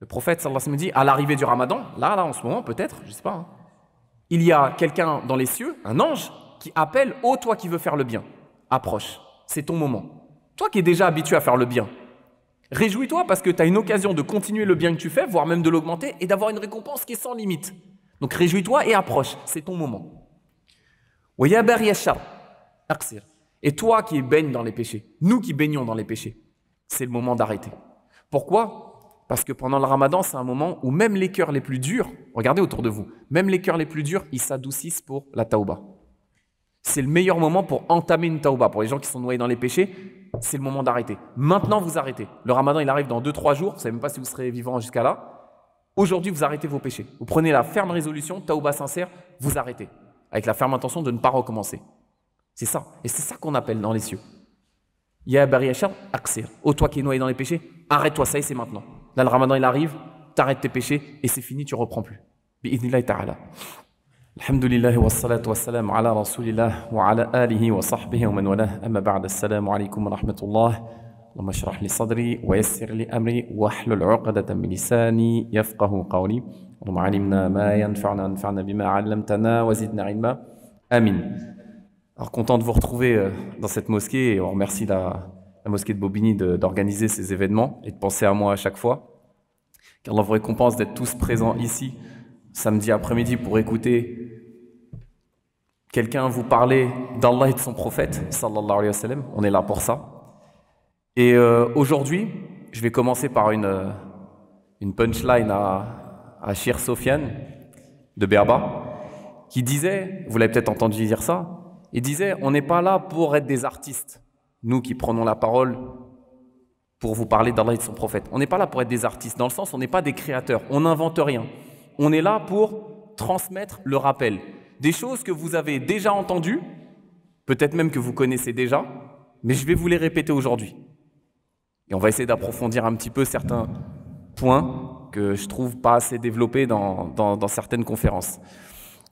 Le prophète sallallahu alayhi wa dit à l'arrivée du ramadan, là, là, en ce moment, peut-être, je sais pas, hein, il y a quelqu'un dans les cieux, un ange, qui appelle Ô oh, toi qui veux faire le bien, approche, c'est ton moment. Toi qui es déjà habitué à faire le bien, réjouis-toi parce que tu as une occasion de continuer le bien que tu fais, voire même de l'augmenter, et d'avoir une récompense qui est sans limite. Donc réjouis-toi et approche, c'est ton moment. Et toi qui baignes dans les péchés, nous qui baignons dans les péchés, c'est le moment d'arrêter. Pourquoi parce que pendant le ramadan, c'est un moment où même les cœurs les plus durs, regardez autour de vous, même les cœurs les plus durs, ils s'adoucissent pour la taouba. C'est le meilleur moment pour entamer une taouba. Pour les gens qui sont noyés dans les péchés, c'est le moment d'arrêter. Maintenant, vous arrêtez. Le ramadan, il arrive dans 2-3 jours. Vous ne savez même pas si vous serez vivant jusqu'à là. Aujourd'hui, vous arrêtez vos péchés. Vous prenez la ferme résolution, taouba sincère, vous arrêtez. Avec la ferme intention de ne pas recommencer. C'est ça. Et c'est ça qu'on appelle dans les cieux. Ya Bari accès Ô toi qui es noyé dans les péchés, arrête-toi, ça et c'est maintenant. Là, le ramadan, il arrive, t'arrêtes tes péchés et c'est fini, tu reprends plus. Bi'idnillahi ta'ala. Alhamdulillah wa salatu wa salam ala rasulillah wa ala alihi wa sahbihi wa man wala amma ba'da assalamu alaikum wa rahmatullah sadri wa yassir li amri wa امري واحلل min من لساني يفقه قولي اللهم علمنا ما ينفعنا انفعنا بما علمتنا zidna ilma. Amin. Alors content de vous retrouver euh, dans cette mosquée et on remercie la, mosquée de Bobigny d'organiser ces événements et de penser à moi à chaque fois. Qu'Allah vous récompense d'être tous présents ici, samedi après-midi, pour écouter quelqu'un vous parler d'Allah et de son prophète, sallallahu alayhi wa sallam. On est là pour ça. Et euh, aujourd'hui, je vais commencer par une, euh, une punchline à, à Shir Sofiane de Berba, qui disait, vous l'avez peut-être entendu dire ça, il disait, on n'est pas là pour être des artistes nous qui prenons la parole pour vous parler d'Allah et de son prophète. On n'est pas là pour être des artistes, dans le sens, on n'est pas des créateurs, on n'invente rien. On est là pour transmettre le rappel. Des choses que vous avez déjà entendues, peut-être même que vous connaissez déjà, mais je vais vous les répéter aujourd'hui. Et on va essayer d'approfondir un petit peu certains points que je trouve pas assez développés dans, certaines conférences.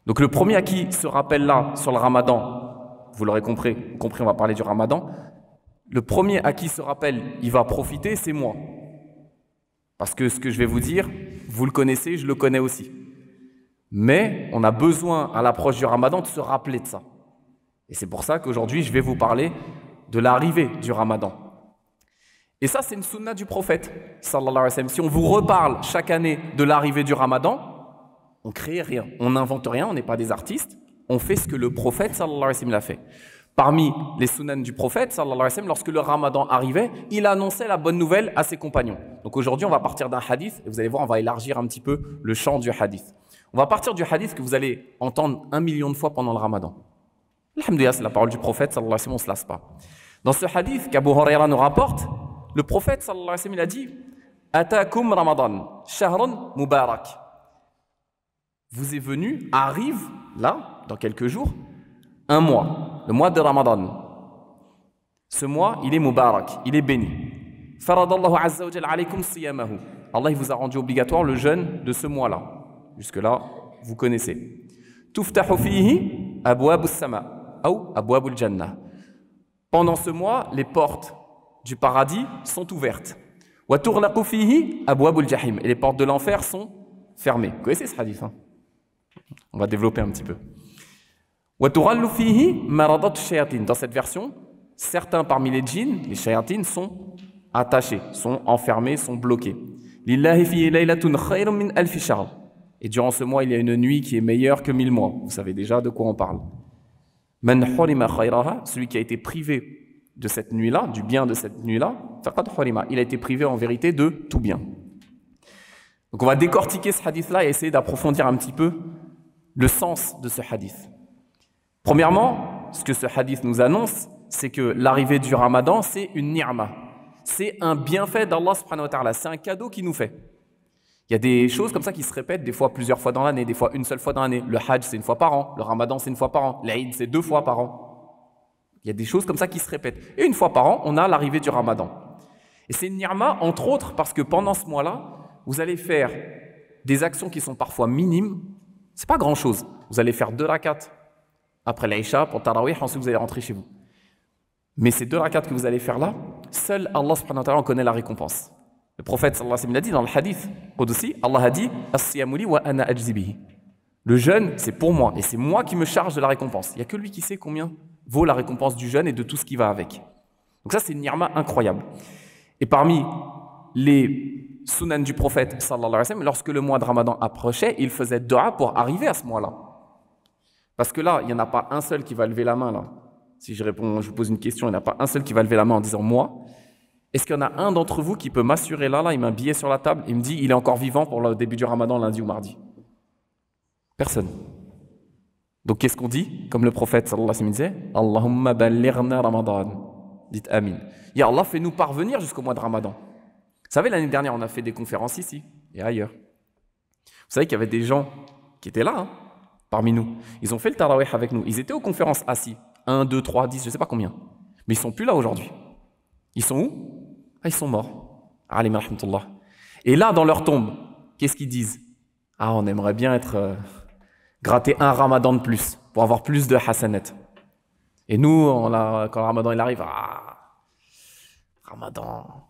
Donc le premier acquis ce rappel là sur le ramadan, vous l'aurez compris, compris, on va parler du ramadan, le premier à qui se rappelle, il va profiter, c'est moi. Parce que ce que je vais vous dire, vous le connaissez, je le connais aussi. Mais on a besoin, à l'approche du ramadan, de se rappeler de ça. Et c'est pour ça qu'aujourd'hui, je vais vous parler de l'arrivée du ramadan. Et ça, c'est une sunna du prophète, sallallahu alayhi wa sallam. Si on vous reparle chaque année de l'arrivée du ramadan, on crée rien, on n'invente rien, on n'est pas des artistes, on fait ce que le prophète, sallallahu alayhi wa sallam, l'a fait. Parmi les sunnans du prophète, lorsque le ramadan arrivait, il annonçait la bonne nouvelle à ses compagnons. Donc aujourd'hui, on va partir d'un hadith, et vous allez voir, on va élargir un petit peu le champ du hadith. On va partir du hadith que vous allez entendre un million de fois pendant le ramadan. Alhamdulillah, c'est la parole du prophète, on ne se lasse pas. Dans ce hadith qu'Abu Huraira nous rapporte, le prophète, il a dit « Atakum ramadan, shahrun mubarak » Vous êtes venu, arrive, là, dans quelques jours, un mois le mois de Ramadan. Ce mois, il est Mubarak, il est béni. Allah vous a rendu obligatoire le jeûne de ce mois-là. Jusque-là, vous connaissez. Pendant ce mois, les portes du paradis sont ouvertes. jahim. Et les portes de l'enfer sont fermées. Vous connaissez ce hadith hein On va développer un petit peu. Dans cette version, certains parmi les djinns, les shayatines, sont attachés, sont enfermés, sont bloqués. Et durant ce mois, il y a une nuit qui est meilleure que mille mois. Vous savez déjà de quoi on parle. Celui qui a été privé de cette nuit-là, du bien de cette nuit-là, il a été privé en vérité de tout bien. Donc on va décortiquer ce hadith-là et essayer d'approfondir un petit peu le sens de ce hadith. Premièrement, ce que ce hadith nous annonce, c'est que l'arrivée du ramadan, c'est une ni'ma. C'est un bienfait d'Allah subhanahu wa ta'ala. C'est un cadeau qu'il nous fait. Il y a des choses comme ça qui se répètent des fois plusieurs fois dans l'année, des fois une seule fois dans l'année. Le hajj, c'est une fois par an. Le ramadan, c'est une fois par an. L'Aïd, c'est deux fois par an. Il y a des choses comme ça qui se répètent. Et une fois par an, on a l'arrivée du ramadan. Et c'est une ni'ma, entre autres, parce que pendant ce mois-là, vous allez faire des actions qui sont parfois minimes. C'est pas grand-chose. Vous allez faire deux rakats, après l'Aïcha, pour Tarawih, ensuite vous allez rentrer chez vous. Mais ces deux rakats que vous allez faire là, seul Allah subhanahu wa ta'ala en connaît la récompense. Le prophète sallallahu alayhi wa sallam dit dans le hadith Allah a dit Le jeûne, c'est pour moi et c'est moi qui me charge de la récompense. Il n'y a que lui qui sait combien vaut la récompense du jeûne et de tout ce qui va avec. Donc ça, c'est une nirma incroyable. Et parmi les sunan du prophète sallallahu alayhi wa sallam, lorsque le mois de Ramadan approchait, il faisait dua pour arriver à ce mois-là. Parce que là, il n'y en a pas un seul qui va lever la main. Là. Si je, réponds, je vous pose une question, il n'y en a pas un seul qui va lever la main en disant moi. Est-ce qu'il y en a un d'entre vous qui peut m'assurer là, là, il met un billet sur la table, il me dit il est encore vivant pour le début du ramadan lundi ou mardi Personne. Donc qu'est-ce qu'on dit Comme le prophète sallallahu alayhi wa sallam disait Allahumma ballirna ramadan. Dites amin. Ya Allah, fais-nous parvenir jusqu'au mois de ramadan. Vous savez, l'année dernière, on a fait des conférences ici et ailleurs. Vous savez qu'il y avait des gens qui étaient là, hein, parmi nous. Ils ont fait le Tarawih avec nous. Ils étaient aux conférences assis. 1, 2, 3, 10, je ne sais pas combien. Mais ils sont plus là aujourd'hui. Ils sont où ah, Ils sont morts. Et là, dans leur tombe, qu'est-ce qu'ils disent Ah, on aimerait bien être euh, gratter un ramadan de plus pour avoir plus de hasanet. Et nous, quand le ramadan il arrive, ah, ramadan,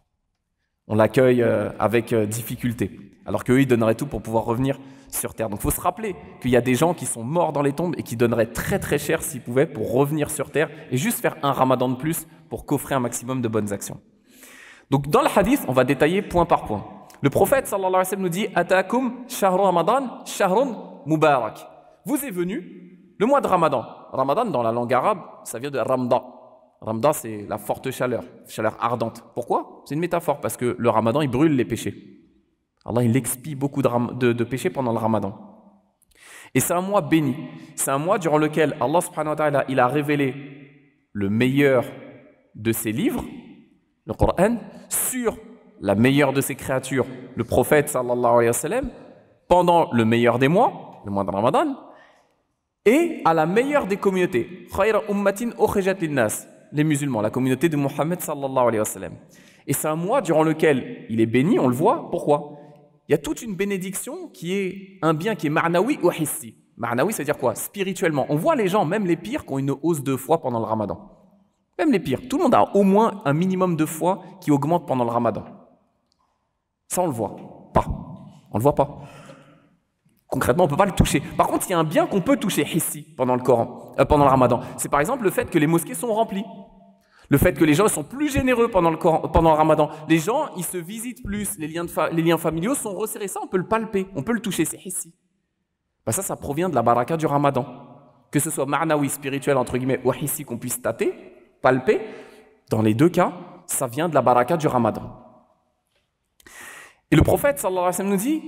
on l'accueille euh, avec euh, difficulté. Alors qu'eux, ils donneraient tout pour pouvoir revenir sur Terre. Donc il faut se rappeler qu'il y a des gens qui sont morts dans les tombes et qui donneraient très très cher s'ils pouvaient pour revenir sur Terre et juste faire un ramadan de plus pour coffrer un maximum de bonnes actions. Donc dans le hadith, on va détailler point par point. Le prophète sallallahu alayhi wa sallam nous dit Ataakum shahrun ramadan shahrun mubarak. Vous est venu le mois de Ramadan. Ramadan dans la langue arabe, ça vient de Ramda. Ramadan, c'est la forte chaleur, chaleur ardente. Pourquoi C'est une métaphore, parce que le Ramadan, il brûle les péchés. Allah, il expie beaucoup de, péchés pendant le Ramadan. Et c'est un mois béni. C'est un mois durant lequel Allah il a révélé le meilleur de ses livres, le Coran, sur la meilleure de ses créatures, le prophète pendant le meilleur des mois, le mois de Ramadan, et à la meilleure des communautés, khayra ummatin linnas, les musulmans, la communauté de Mohammed sallallahu alayhi wa Et c'est un mois durant lequel il est béni, on le voit. Pourquoi Il y a toute une bénédiction qui est un bien qui est marnaoui ou hissi. Marnaoui, ça veut dire quoi Spirituellement. On voit les gens, même les pires, qui ont une hausse de foi pendant le ramadan. Même les pires. Tout le monde a au moins un minimum de foi qui augmente pendant le ramadan. Ça, on le voit pas. On le voit pas. Concrètement, on ne peut pas le toucher. Par contre, il y a un bien qu'on peut toucher hissi, pendant le Coran. Euh, pendant le ramadan. C'est par exemple le fait que les mosquées sont remplies. Le fait que les gens sont plus généreux pendant le, ramadan. Les gens, ils se visitent plus. Les liens, familiaux sont resserrés. Ça, on peut le palper, on peut le toucher. C'est ici. Bah, ça, ça provient de la baraka du ramadan. Que ce soit marnaoui spirituel, entre guillemets, ou ici qu'on puisse tâter, palper, dans les deux cas, ça vient de la baraka du ramadan. Et le prophète, sallallahu alayhi wa sallam, nous dit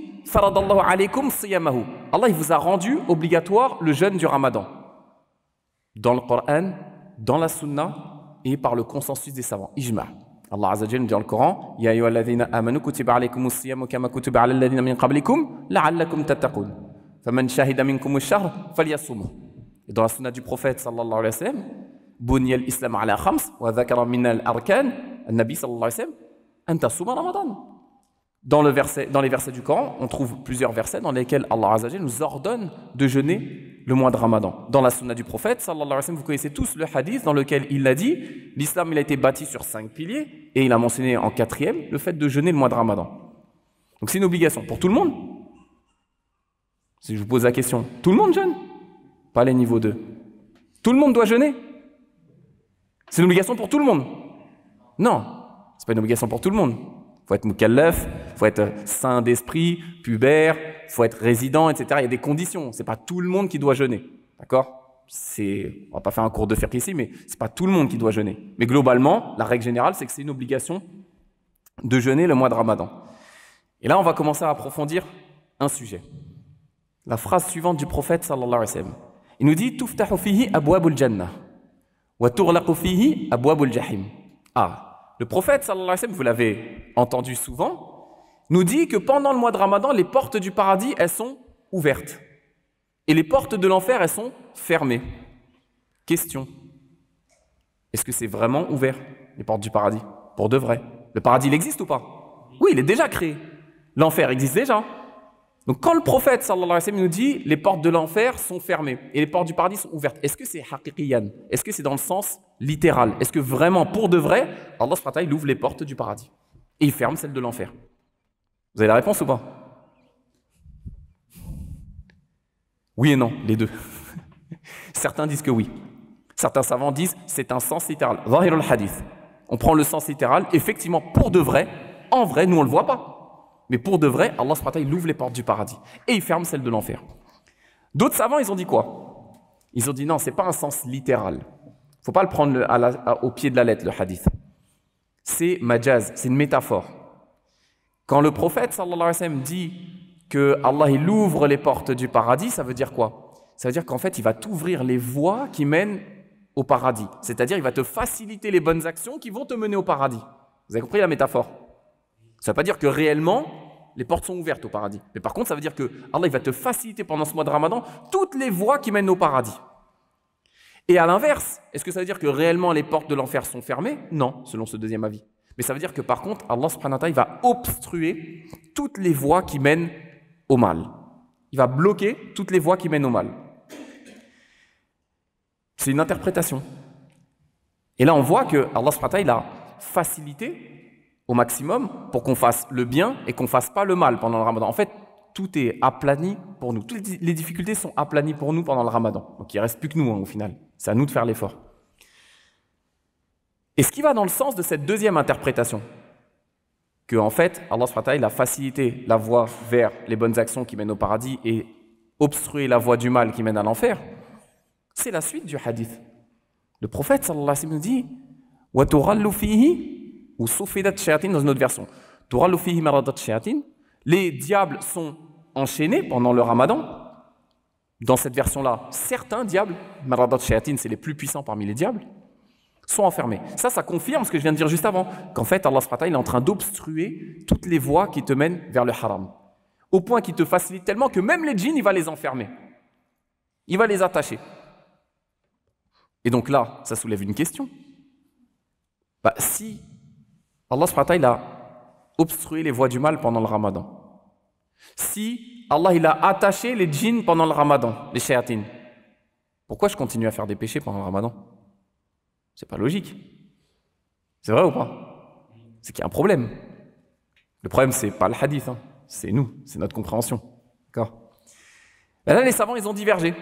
« Allah, il vous a rendu obligatoire le jeûne du ramadan dans le Coran, dans la Sunna et par le consensus des savants. Ijma. Allah Azza dit dans le Coran Ya ayyuhalladhina amanu kutiba alaykumus siyam kama kutiba alal ladhina min qablikum la'allakum tattaqun. Faman shahida minkum ash-shahr falyasum. Et dans la Sunna du prophète sallallahu alayhi wa sallam, khams wa على wa al-arkan. » الأركان النبي sallallahu alayhi wa sallam, « Anta تصوم Ramadan. » Dans, les versets du Coran, on trouve plusieurs versets dans lesquels Allah nous ordonne de jeûner le mois de Ramadan. Dans la sunna du prophète, vous connaissez tous le hadith dans lequel il a dit l'islam a été bâti sur cinq piliers et il a mentionné en quatrième le fait de jeûner le mois de Ramadan. Donc c'est une obligation pour tout le monde. Si je vous pose la question, tout le monde jeûne Pas les niveaux 2. Tout le monde doit jeûner C'est une obligation pour tout le monde Non, c'est pas une obligation pour tout le monde faut être mukallaf, faut être saint d'esprit, pubère, faut être résident, etc. Il y a des conditions. ce n'est pas tout le monde qui doit jeûner. D'accord C'est, on va pas faire un cours de fiqh ici, mais c'est pas tout le monde qui doit jeûner. Mais globalement, la règle générale, c'est que c'est une obligation de jeûner le mois de Ramadan. Et là, on va commencer à approfondir un sujet. La phrase suivante du prophète sallallahu alayhi wa sallam. Il nous dit Tuftahu fihi abwabul jannah wa turlaqu fihi abwabul jahim. Ah, le prophète, sallallahu alayhi wa sallam, vous l'avez entendu souvent, nous dit que pendant le mois de Ramadan, les portes du paradis, elles sont ouvertes. Et les portes de l'enfer, elles sont fermées. Question. Est-ce que c'est vraiment ouvert, les portes du paradis Pour de vrai. Le paradis, il existe ou pas Oui, il est déjà créé. L'enfer existe déjà. Donc quand le prophète sallallahu alayhi wa sallam nous dit les portes de l'enfer sont fermées et les portes du paradis sont ouvertes, est-ce que c'est haqiqiyan Est-ce que c'est dans le sens littéral Est-ce que vraiment pour de vrai Allah il ouvre les portes du paradis et il ferme celles de l'enfer Vous avez la réponse ou pas Oui et non, les deux. Certains disent que oui. Certains savants disent c'est un sens littéral. Zahir al-hadith. On prend le sens littéral, effectivement pour de vrai, en vrai nous on ne le voit pas. Mais pour de vrai, Allah il ouvre les portes du paradis et il ferme celles de l'enfer. D'autres savants, ils ont dit quoi Ils ont dit non, c'est pas un sens littéral. Il faut pas le prendre au pied de la lettre, le hadith. C'est majaz, c'est une métaphore. Quand le prophète sallallahu alayhi dit que Allah il ouvre les portes du paradis, ça veut dire quoi Ça veut dire qu'en fait, il va t'ouvrir les voies qui mènent au paradis. C'est-à-dire, il va te faciliter les bonnes actions qui vont te mener au paradis. Vous avez compris la métaphore Ça ne veut pas dire que réellement, les portes sont ouvertes au paradis. Mais par contre, ça veut dire que Allah va te faciliter pendant ce mois de Ramadan toutes les voies qui mènent au paradis. Et à l'inverse, est-ce que ça veut dire que réellement les portes de l'enfer sont fermées Non, selon ce deuxième avis. Mais ça veut dire que par contre, Allah subhanahu va obstruer toutes les voies qui mènent au mal. Il va bloquer toutes les voies qui mènent au mal. C'est une interprétation. Et là, on voit que Allah subhanahu a facilité au maximum pour qu'on fasse le bien et qu'on fasse pas le mal pendant le ramadan. En fait, tout est aplani pour nous. Toutes les difficultés sont aplanies pour nous pendant le ramadan. Donc il reste plus que nous hein, au final. C'est à nous de faire l'effort. Et ce qui va dans le sens de cette deuxième interprétation, que en fait, Allah il a facilité la voie vers les bonnes actions qui mènent au paradis et obstrué la voie du mal qui mène à l'enfer, c'est la suite du hadith. Le prophète sallallahu alayhi wa sallam nous dit « ou Soufidat Shayatin dans une autre version. Les diables sont enchaînés pendant le ramadan. Dans cette version-là, certains diables, Maradat Shayatin, c'est les plus puissants parmi les diables, sont enfermés. Ça, ça confirme ce que je viens de dire juste avant, qu'en fait, Allah il est en train d'obstruer toutes les voies qui te mènent vers le haram. Au point qu'il te facilite tellement que même les djinns, il va les enfermer. Il va les attacher. Et donc là, ça soulève une question. Bah, si Allah subhanahu wa a obstrué les voies du mal pendant le ramadan. Si Allah il a attaché les djinns pendant le ramadan, les shayatines, pourquoi je continue à faire des péchés pendant le ramadan C'est pas logique. C'est vrai ou pas C'est qu'il y a un problème. Le problème, c'est pas le hadith, hein. c'est nous, c'est notre compréhension. D'accord Là, les savants, ils ont divergé.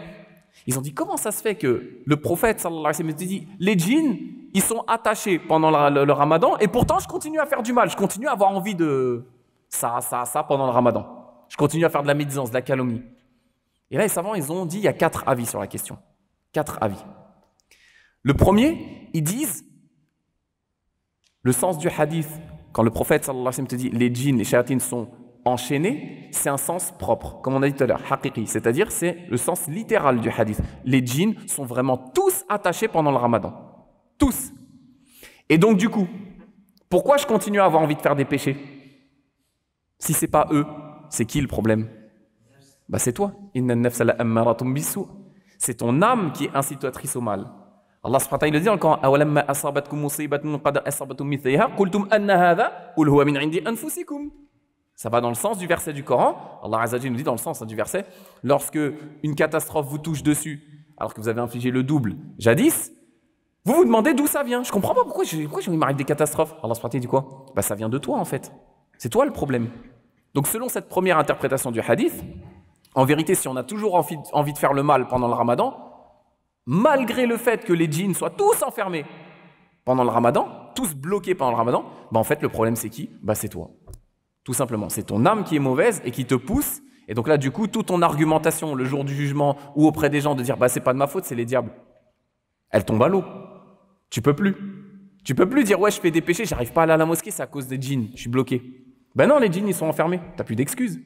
Ils ont dit comment ça se fait que le prophète, sallallahu alayhi wa sallam, dit les djinns, ils sont attachés pendant le, ramadan, et pourtant je continue à faire du mal, je continue à avoir envie de ça, ça, ça pendant le ramadan. Je continue à faire de la médisance, de la calomnie. Et là, les savants, ils ont dit, il y a quatre avis sur la question. Quatre avis. Le premier, ils disent le sens du hadith, quand le prophète sallallahu alayhi wa sallam te dit les djinns, les shayatines sont enchaînés, c'est un sens propre, comme on a dit tout à l'heure, haqiqi, c'est-à-dire c'est le sens littéral du hadith. Les djinns sont vraiment tous attachés pendant le ramadan. Tous. Et donc du coup, pourquoi je continue à avoir envie de faire des péchés Si c'est pas eux, c'est qui le problème bah, C'est toi. C'est ton âme qui est incitatrice au mal. Allah subhanahu wa ta'ala le dit encore awalamma ça va dans le sens du verset du Coran Allah azza nous dit dans le sens hein, du verset lorsque une catastrophe vous touche dessus alors que vous avez infligé le double jadis vous vous demandez d'où ça vient. Je comprends pas pourquoi, je, pourquoi il m'arrive des catastrophes. Allah il dit quoi Bah ça vient de toi en fait. C'est toi le problème. Donc selon cette première interprétation du hadith, en vérité, si on a toujours envie, envie de faire le mal pendant le ramadan, malgré le fait que les djinns soient tous enfermés pendant le ramadan, tous bloqués pendant le ramadan, bah en fait le problème c'est qui Bah c'est toi. Tout simplement, c'est ton âme qui est mauvaise et qui te pousse. Et donc là, du coup, toute ton argumentation le jour du jugement ou auprès des gens de dire bah c'est pas de ma faute, c'est les diables, elle tombe à l'eau. Tu peux plus. Tu peux plus dire ouais, je fais des péchés, j'arrive pas à aller à la mosquée, c'est à cause des djinns, je suis bloqué. Ben non, les djinns, ils sont enfermés. T'as plus d'excuses.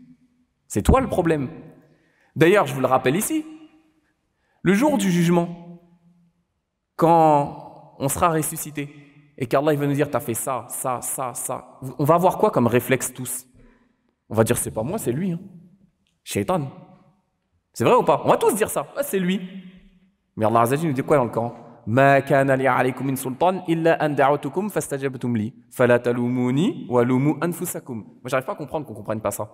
C'est toi le problème. D'ailleurs, je vous le rappelle ici, le jour du jugement, quand on sera ressuscité et qu'Allah va nous dire as fait ça, ça, ça, ça, on va avoir quoi comme réflexe tous On va dire c'est pas moi, c'est lui. Hein. Shaitan. C'est vrai ou pas On va tous dire ça. c'est lui. Mais Allah nous dit quoi dans le Coran moi j'arrive pas à comprendre qu'on comprenne pas ça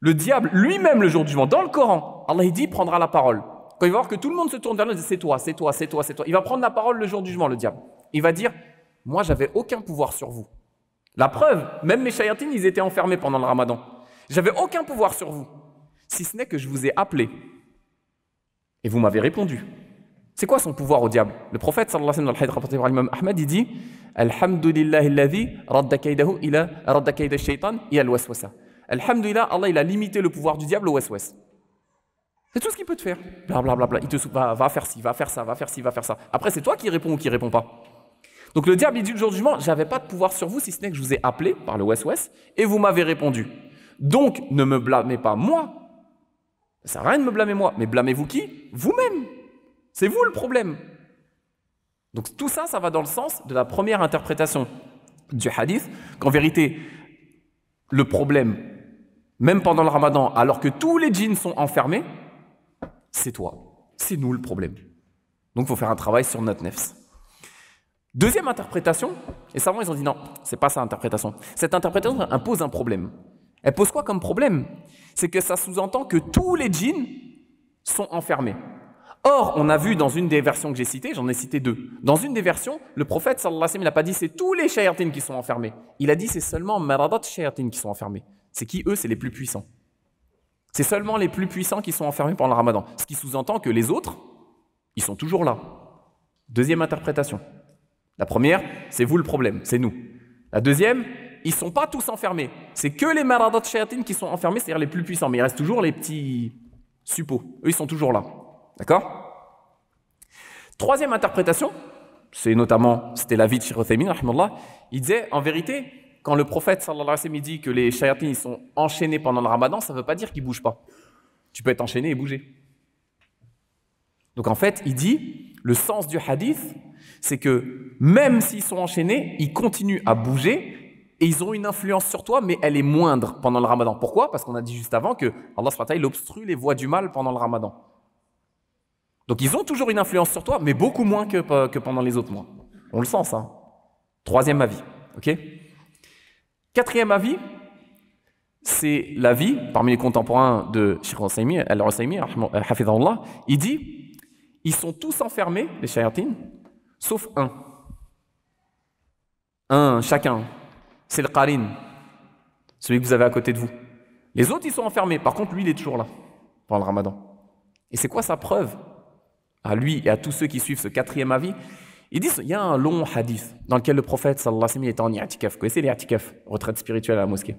le diable lui-même le jour du jugement dans le Coran Allah il dit prendra la parole quand il va voir que tout le monde se tourne vers lui il dit c'est toi c'est toi c'est toi c'est toi il va prendre la parole le jour du jugement le diable il va dire moi j'avais aucun pouvoir sur vous la preuve même mes chayatines ils étaient enfermés pendant le ramadan j'avais aucun pouvoir sur vous si ce n'est que je vous ai appelé et vous m'avez répondu c'est quoi son pouvoir au diable Le prophète, sallallahu alayhi wa sallam, rapporté par l'imam il dit Alhamdulillah, ila al Alhamdulillah, Allah, il a limité le pouvoir du diable au waswas. C'est tout ce qu'il peut te faire. Blablabla, il te va, va faire ci, va faire ça, va faire ci, va faire ça. Après, c'est toi qui réponds ou qui réponds pas. Donc le diable, il dit Aujourd'hui, jour du J'avais pas de pouvoir sur vous si ce n'est que je vous ai appelé par le waswas et vous m'avez répondu. Donc ne me blâmez pas moi. Ça sert rien de me blâmer moi, mais blâmez-vous qui Vous-même. C'est vous le problème. Donc tout ça, ça va dans le sens de la première interprétation du hadith, qu'en vérité, le problème, même pendant le ramadan, alors que tous les djinns sont enfermés, c'est toi, c'est nous le problème. Donc il faut faire un travail sur notre nefs. Deuxième interprétation, et savants ils ont dit non, c'est pas ça l'interprétation. Cette interprétation impose un problème. Elle pose quoi comme problème C'est que ça sous-entend que tous les djinns sont enfermés. Or, on a vu dans une des versions que j'ai citées, j'en ai cité deux, dans une des versions, le prophète sallallahu alayhi wa sallam n'a pas dit c'est tous les shayatines qui sont enfermés. Il a dit c'est seulement maradat shayatin qui sont enfermés. C'est qui eux C'est les plus puissants. C'est seulement les plus puissants qui sont enfermés pendant le ramadan. Ce qui sous-entend que les autres, ils sont toujours là. Deuxième interprétation. La première, c'est vous le problème, c'est nous. La deuxième, ils sont pas tous enfermés. C'est que les maradat shayatines qui sont enfermés, c'est-à-dire les plus puissants. Mais il reste toujours les petits suppôts. Eux, ils sont toujours là. D'accord Troisième interprétation, c'est notamment, c'était l'avis de Shirothémin, il disait, en vérité, quand le prophète sallallahu alayhi wa sallam dit que les ils sont enchaînés pendant le ramadan, ça ne veut pas dire qu'ils ne bougent pas. Tu peux être enchaîné et bouger. Donc en fait, il dit, le sens du hadith, c'est que même s'ils sont enchaînés, ils continuent à bouger et ils ont une influence sur toi, mais elle est moindre pendant le ramadan. Pourquoi Parce qu'on a dit juste avant que Allah il obstrue les voies du mal pendant le ramadan. Donc ils ont toujours une influence sur toi, mais beaucoup moins que, euh, pendant les autres mois. On le sent ça. Hein. Troisième avis. ok Quatrième avis, c'est l'avis parmi les contemporains de Sheikh al al Allah, il dit ils sont tous enfermés, les Shayatin, sauf un. Un, chacun. C'est le qarin, celui que vous avez à côté de vous. Les autres, ils sont enfermés. Par contre, lui, il est toujours là, pendant le ramadan. Et c'est quoi sa preuve à lui et à tous ceux qui suivent ce quatrième avis, ils disent, il y a un long hadith dans lequel le prophète sallallahu alayhi wa sallam était en i'tikaf. Vous connaissez les i'tikaf, retraite spirituelle à la mosquée.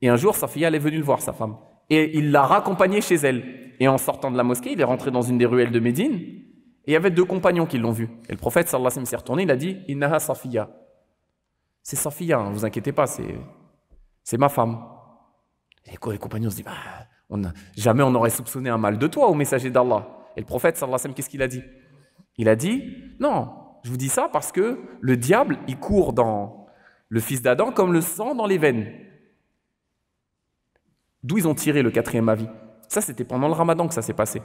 Et un jour, Safiya, elle est venue le voir, sa femme. Et il l'a raccompagnée chez elle. Et en sortant de la mosquée, il est rentré dans une des ruelles de Médine. Et il y avait deux compagnons qui l'ont vu. Et le prophète sallallahu alayhi wa sallam s'est retourné, il a dit, Innaha Safiya. C'est Safiya, ne hein, vous inquiétez pas, c'est ma femme. Et les compagnons se disent, bah, jamais on aurait soupçonné un mal de toi au messager d'Allah. Et le prophète, sallallahu alayhi qu'est-ce qu'il a dit Il a dit Non, je vous dis ça parce que le diable, il court dans le fils d'Adam comme le sang dans les veines. D'où ils ont tiré le quatrième avis Ça, c'était pendant le ramadan que ça s'est passé.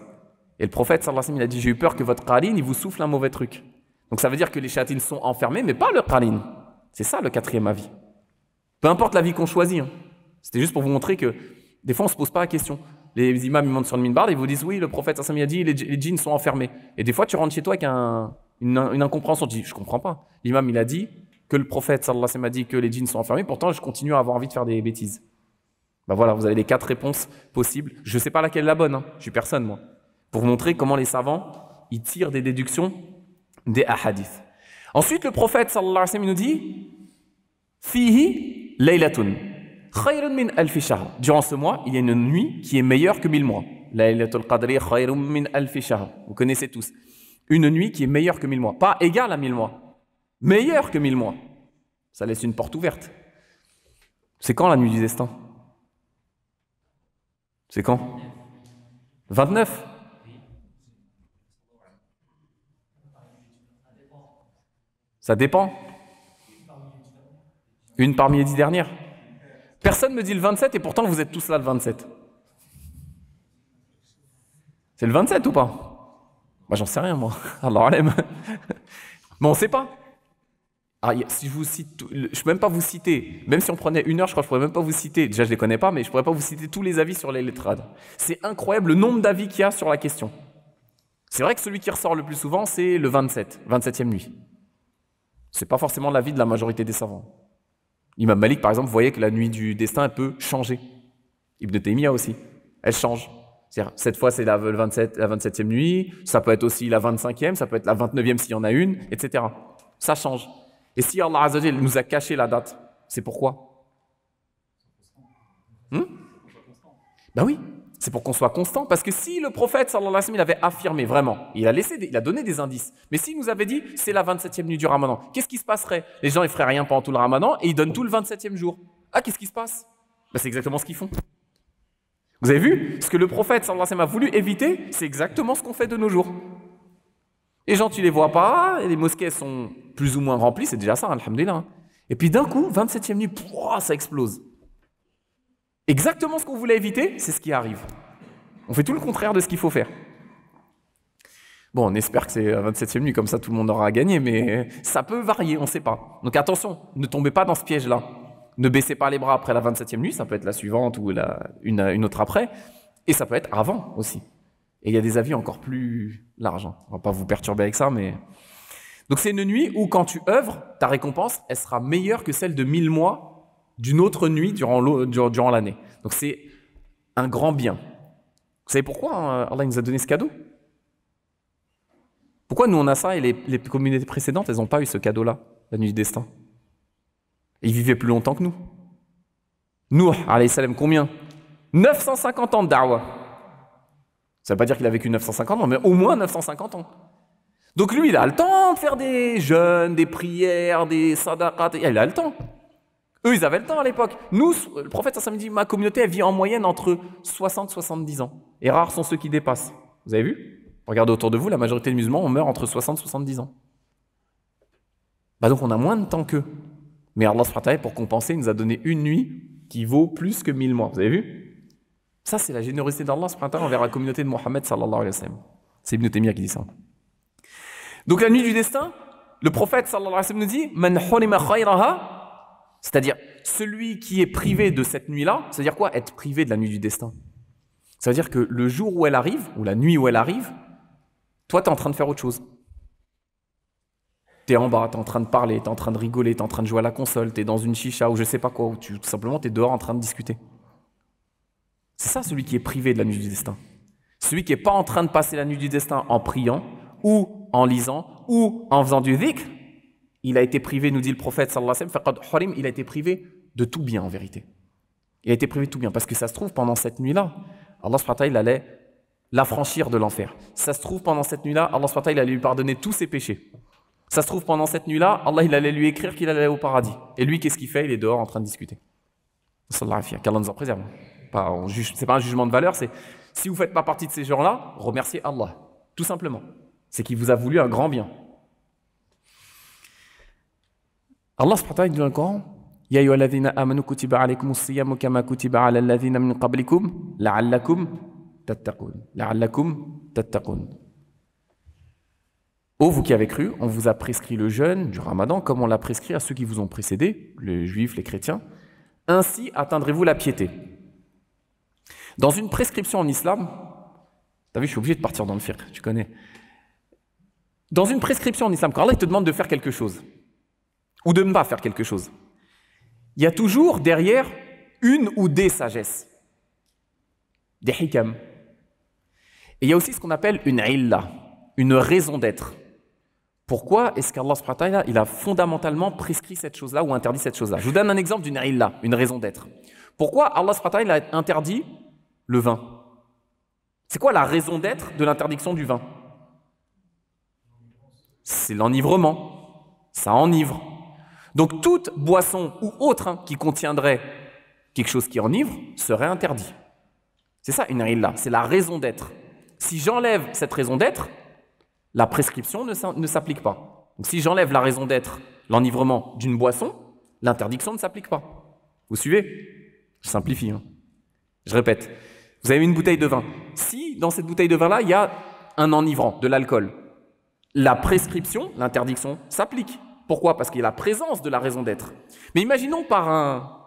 Et le prophète, sallallahu il a dit J'ai eu peur que votre praline il vous souffle un mauvais truc. Donc ça veut dire que les chatines sont enfermées, mais pas leur praline. C'est ça le quatrième avis. Peu importe la vie qu'on choisit. Hein. C'était juste pour vous montrer que des fois, on ne se pose pas la question. Les imams, ils montent sur le minbar, ils vous disent, oui, le prophète a dit, les, les djinns sont enfermés. Et des fois, tu rentres chez toi avec une, incompréhension. Tu dis, je comprends pas. L'imam, il a dit que le prophète sallallahu alayhi a dit que les djinns sont enfermés, pourtant, je continue à avoir envie de faire des bêtises. Bah voilà, vous avez les quatre réponses possibles. Je ne sais pas laquelle est la bonne, hein. je suis personne, moi. Pour montrer comment les savants, ils tirent des déductions des ahadiths. Ensuite, le prophète sallallahu alayhi nous dit Fihi laylatun. Durant ce mois, il y a une nuit qui est meilleure que mille mois. Vous connaissez tous. Une nuit qui est meilleure que mille mois. Pas égale à mille mois. Meilleure que mille mois. Ça laisse une porte ouverte. C'est quand la nuit du destin C'est quand 29 Ça dépend. Une parmi les dix dernières Personne ne me dit le 27 et pourtant vous êtes tous là le 27. C'est le 27 ou pas Moi bah, j'en sais rien moi. Allah Mais on ne sait pas. Ah, si je vous je peux même pas vous citer, même si on prenait une heure, je crois que je pourrais même pas vous citer, déjà je les connais pas, mais je pourrais pas vous citer tous les avis sur les lettrades. C'est incroyable le nombre d'avis qu'il y a sur la question. C'est vrai que celui qui ressort le plus souvent, c'est le 27, 27e nuit. Ce n'est pas forcément l'avis de la majorité des savants. Imam Malik, par exemple, voyait que la nuit du destin elle peut changer. Ibn Taymiyyah aussi. Elle change. C'est-à-dire, Cette fois, c'est la, 27, e nuit, ça peut être aussi la 25e, ça peut être la 29e s'il y en a une, etc. Ça change. Et si Allah Azzajal nous a caché la date, c'est pourquoi hmm? Ben oui, c'est pour qu'on soit constant, parce que si le prophète sallallahu alayhi wa sallam, avait affirmé vraiment, il a, laissé, il a donné des indices, mais s'il nous avait dit c'est la 27e nuit du ramadan, qu'est-ce qui se passerait Les gens ils feraient rien pendant tout le ramadan et ils donnent tout le 27e jour. Ah, qu'est-ce qui se passe ben, C'est exactement ce qu'ils font. Vous avez vu Ce que le prophète sallallahu alayhi wa sallam, a voulu éviter, c'est exactement ce qu'on fait de nos jours. Les gens, tu les vois pas, les mosquées sont plus ou moins remplies, c'est déjà ça, alhamdulillah. Hein. Et puis d'un coup, 27e nuit, ça explose exactement ce qu'on voulait éviter, c'est ce qui arrive. On fait tout le contraire de ce qu'il faut faire. Bon, on espère que c'est la 27e nuit, comme ça tout le monde aura gagné, mais ça peut varier, on ne sait pas. Donc attention, ne tombez pas dans ce piège-là. Ne baissez pas les bras après la 27e nuit, ça peut être la suivante ou une, autre après, et ça peut être avant aussi. Et il y a des avis encore plus larges. Hein. On ne va pas vous perturber avec ça, mais... Donc c'est une nuit où quand tu œuvres, ta récompense, elle sera meilleure que celle de 1000 mois d'une autre nuit durant l'année. Donc c'est un grand bien. Vous savez pourquoi hein, Allah nous a donné ce cadeau Pourquoi nous on a ça et les, communautés précédentes, elles n'ont pas eu ce cadeau-là, la nuit du destin Ils vivaient plus longtemps que nous. Nous, alayhi salam, combien 950 ans de da'wah. Ça ne veut pas dire qu'il a vécu 950 ans, mais au moins 950 ans. Donc lui, il a le temps de faire des jeûnes, des prières, des sadaqat, il a le temps. Eux, ils avaient le temps à l'époque. Nous, le prophète sallam dit, ma communauté, elle vit en moyenne entre 60 et 70 ans. Et rares sont ceux qui dépassent. Vous avez vu Regardez autour de vous, la majorité des musulmans, on meurt entre 60 et 70 ans. Bah donc on a moins de temps qu'eux. Mais Allah, pour compenser, nous a donné une nuit qui vaut plus que 1000 mois. Vous avez vu Ça, c'est la générosité d'Allah envers la communauté de Mohammed sallallahu alayhi wa C'est Ibn Taymiyyah qui dit ça. Donc la nuit du destin, le prophète sallallahu alayhi wa sallam nous dit « Man c'est-à-dire, celui qui est privé de cette nuit-là, c'est-à-dire quoi Être privé de la nuit du destin. Ça veut dire que le jour où elle arrive, ou la nuit où elle arrive, toi, tu es en train de faire autre chose. Tu es en bas, tu es en train de parler, tu es en train de rigoler, tu es en train de jouer à la console, tu es dans une chicha ou je sais pas quoi, ou tu, tout simplement, tu es dehors en train de discuter. C'est ça celui qui est privé de la nuit du destin. Celui qui n'est pas en train de passer la nuit du destin en priant, ou en lisant, ou en faisant du dhikr, il a été privé, nous dit le prophète il a été privé de tout bien en vérité. Il a été privé de tout bien parce que ça se trouve pendant cette nuit-là, Allah subhanahu il allait l'affranchir de l'enfer. Ça se trouve pendant cette nuit-là, Allah subhanahu allait lui pardonner tous ses péchés. Ça se trouve pendant cette nuit-là, Allah il allait lui écrire qu'il allait au paradis. Et lui qu'est-ce qu'il fait Il est dehors en train de discuter. qu'Allah nous en préserve. C'est pas un jugement de valeur, c'est si vous faites pas partie de ces gens-là, remerciez Allah, tout simplement. C'est qu'il vous a voulu un grand bien. Allah subhanahu wa ta'ala dit dans le Coran Ya vous qui avez cru, on vous a prescrit le jeûne du ramadan comme on l'a prescrit à ceux qui vous ont précédé, les juifs, les chrétiens. Ainsi atteindrez-vous la piété. Dans une prescription en islam, t'as vu, je suis obligé de partir dans le fiqh, tu connais. Dans une prescription en islam, quand Allah te demande de faire quelque chose, ou de ne pas faire quelque chose. Il y a toujours derrière une ou des sagesses, des hikam. Et il y a aussi ce qu'on appelle une illa, une raison d'être. Pourquoi est-ce qu'Allah il a fondamentalement prescrit cette chose-là ou interdit cette chose-là Je vous donne un exemple d'une illa, une raison d'être. Pourquoi Allah a interdit le vin C'est quoi la raison d'être de l'interdiction du vin C'est l'enivrement. Ça enivre. Donc toute boisson ou autre hein, qui contiendrait quelque chose qui enivre serait interdit. C'est ça une là, c'est la raison d'être. Si j'enlève cette raison d'être, la prescription ne s'applique pas. Donc si j'enlève la raison d'être, l'enivrement d'une boisson, l'interdiction ne s'applique pas. Vous suivez Je simplifie. Hein. Je répète, vous avez une bouteille de vin. Si dans cette bouteille de vin-là, il y a un enivrant, de l'alcool, la prescription, l'interdiction s'applique. Pourquoi Parce qu'il y a la présence de la raison d'être. Mais imaginons par un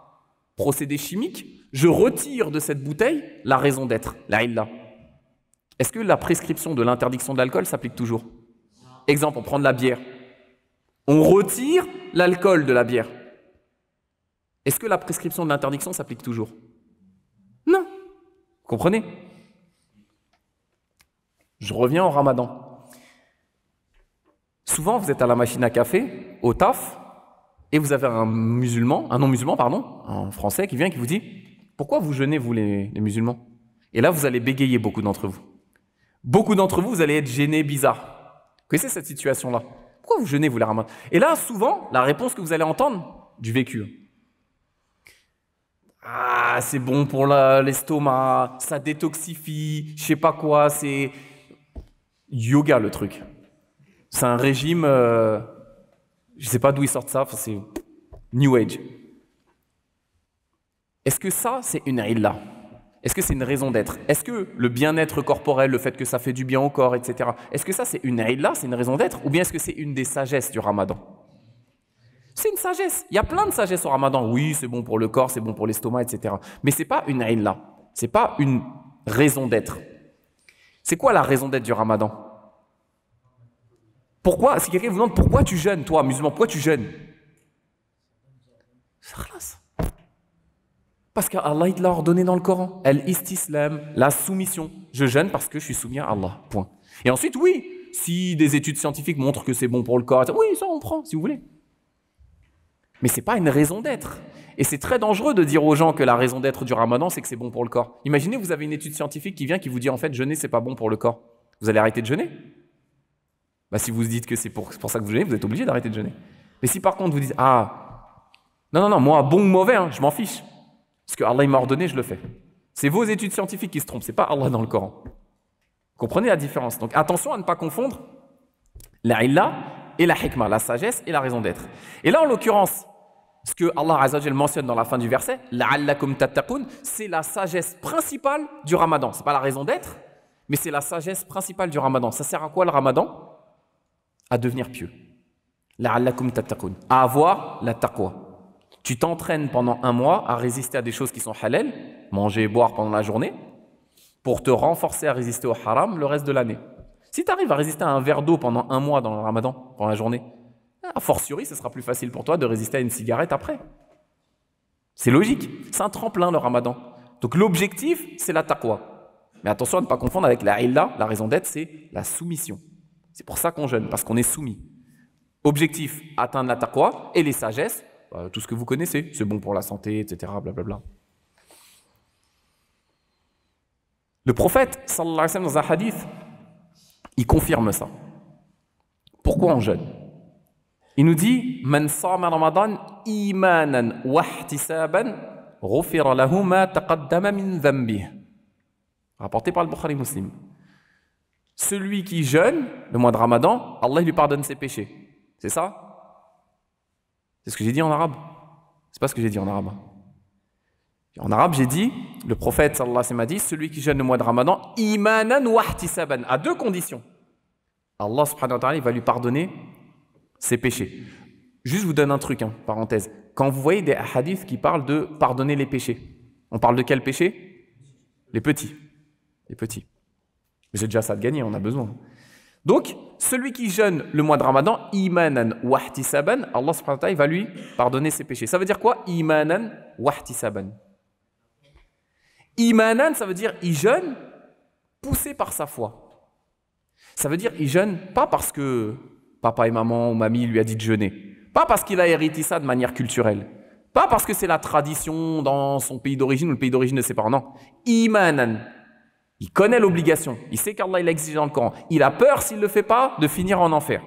procédé chimique, je retire de cette bouteille la raison d'être, la illa. Est-ce que la prescription de l'interdiction de l'alcool s'applique toujours Exemple, on prend de la bière. On retire l'alcool de la bière. Est-ce que la prescription de l'interdiction s'applique toujours Non. Vous comprenez Je reviens au ramadan. Souvent, vous êtes à la machine à café, au taf, et vous avez un musulman, un non-musulman, pardon, un français qui vient qui vous dit Pourquoi vous jeûnez, vous, les, musulmans Et là, vous allez bégayer beaucoup d'entre vous. Beaucoup d'entre vous, vous allez être gênés, bizarre. Vous connaissez cette situation-là Pourquoi vous jeûnez, vous, les ramadans Et là, souvent, la réponse que vous allez entendre, du vécu. Ah, c'est bon pour l'estomac, ça détoxifie, je sais pas quoi, c'est yoga le truc. C'est un régime, euh, je ne sais pas d'où ils sortent ça, c'est New Age. Est-ce que ça, c'est une là Est-ce que c'est une raison d'être Est-ce que le bien-être corporel, le fait que ça fait du bien au corps, etc., est-ce que ça, c'est une là c'est une raison d'être Ou bien est-ce que c'est une des sagesses du ramadan C'est une sagesse. Il y a plein de sagesses au ramadan. Oui, c'est bon pour le corps, c'est bon pour l'estomac, etc. Mais ce n'est pas une là Ce n'est pas une raison d'être. C'est quoi la raison d'être du ramadan pourquoi, si quelqu'un vous demande pourquoi tu jeûnes, toi, musulman, pourquoi tu jeûnes Parce qu'Allah, il l'a ordonné dans le Coran. El istislam, la soumission. Je jeûne parce que je suis soumis à Allah. Point. Et ensuite, oui, si des études scientifiques montrent que c'est bon pour le corps, oui, ça on prend, si vous voulez. Mais n'est pas une raison d'être. Et c'est très dangereux de dire aux gens que la raison d'être du ramadan, c'est que c'est bon pour le corps. Imaginez, vous avez une étude scientifique qui vient qui vous dit en fait, jeûner, c'est pas bon pour le corps. Vous allez arrêter de jeûner bah, si vous dites que c'est pour, ça que vous jeûnez, vous êtes obligé d'arrêter de jeûner. Mais si par contre vous dites, ah, non, non, non, moi, bon ou mauvais, hein, je m'en fiche. Parce que Allah m'a ordonné, je le fais. C'est vos études scientifiques qui se trompent, c'est pas Allah dans le Coran. comprenez la différence. Donc attention à ne pas confondre la illa et la hikmah, la sagesse et la raison d'être. Et là, en l'occurrence, ce que Allah Azzajal mentionne dans la fin du verset, la'allakum tattaqun, c'est la sagesse principale du ramadan. C'est pas la raison d'être, mais c'est la sagesse principale du ramadan. Ça sert à quoi le ramadan à devenir pieux. À avoir la taqwa. Tu t'entraînes pendant un mois à résister à des choses qui sont halal, manger et boire pendant la journée, pour te renforcer à résister au haram le reste de l'année. Si tu arrives à résister à un verre d'eau pendant un mois dans le ramadan, pendant la journée, a fortiori, ce sera plus facile pour toi de résister à une cigarette après. C'est logique. C'est un tremplin le ramadan. Donc l'objectif, c'est la taqwa. Mais attention à ne pas confondre avec la illa, la raison d'être, c'est la soumission. C'est pour ça qu'on jeûne, parce qu'on est soumis. Objectif, atteindre la taqwa et les sagesses, bah, tout ce que vous connaissez, c'est bon pour la santé, etc. Blablabla. Le prophète, sallallahu alayhi wa sallam, dans un hadith, il confirme ça. Pourquoi on jeûne Il nous dit Man sama ramadan imanan wa ihtisaban lahu ma taqaddama min dhanbih. Rapporté par le Bukhari Muslim. Celui qui jeûne le mois de Ramadan, Allah lui pardonne ses péchés. C'est ça C'est ce que j'ai dit en arabe. C'est pas ce que j'ai dit en arabe. En arabe, j'ai dit, le prophète sallallahu alayhi wa dit, celui qui jeûne le mois de Ramadan, imanan wa à deux conditions. Allah subhanahu wa ta'ala, va lui pardonner ses péchés. Juste, vous donne un truc, hein, parenthèse. Quand vous voyez des hadiths qui parlent de pardonner les péchés, on parle de quels péchés Les petits. Les petits. Mais c'est déjà ça de gagner, on a besoin. Donc, celui qui jeûne le mois de Ramadan, imanan wahtisaban, Allah subhanahu wa ta'ala va lui pardonner ses péchés. Ça veut dire quoi Imanan wahtisaban. Imanan, ça veut dire il jeûne poussé par sa foi. Ça veut dire il jeûne pas parce que papa et maman ou mamie lui a dit de jeûner, pas parce qu'il a hérité ça de manière culturelle, pas parce que c'est la tradition dans son pays d'origine ou le pays d'origine de ses parents, non. Imanan, il connaît l'obligation. Il sait qu'Allah il exige dans le Coran. Il a peur, s'il ne le fait pas, de finir en enfer.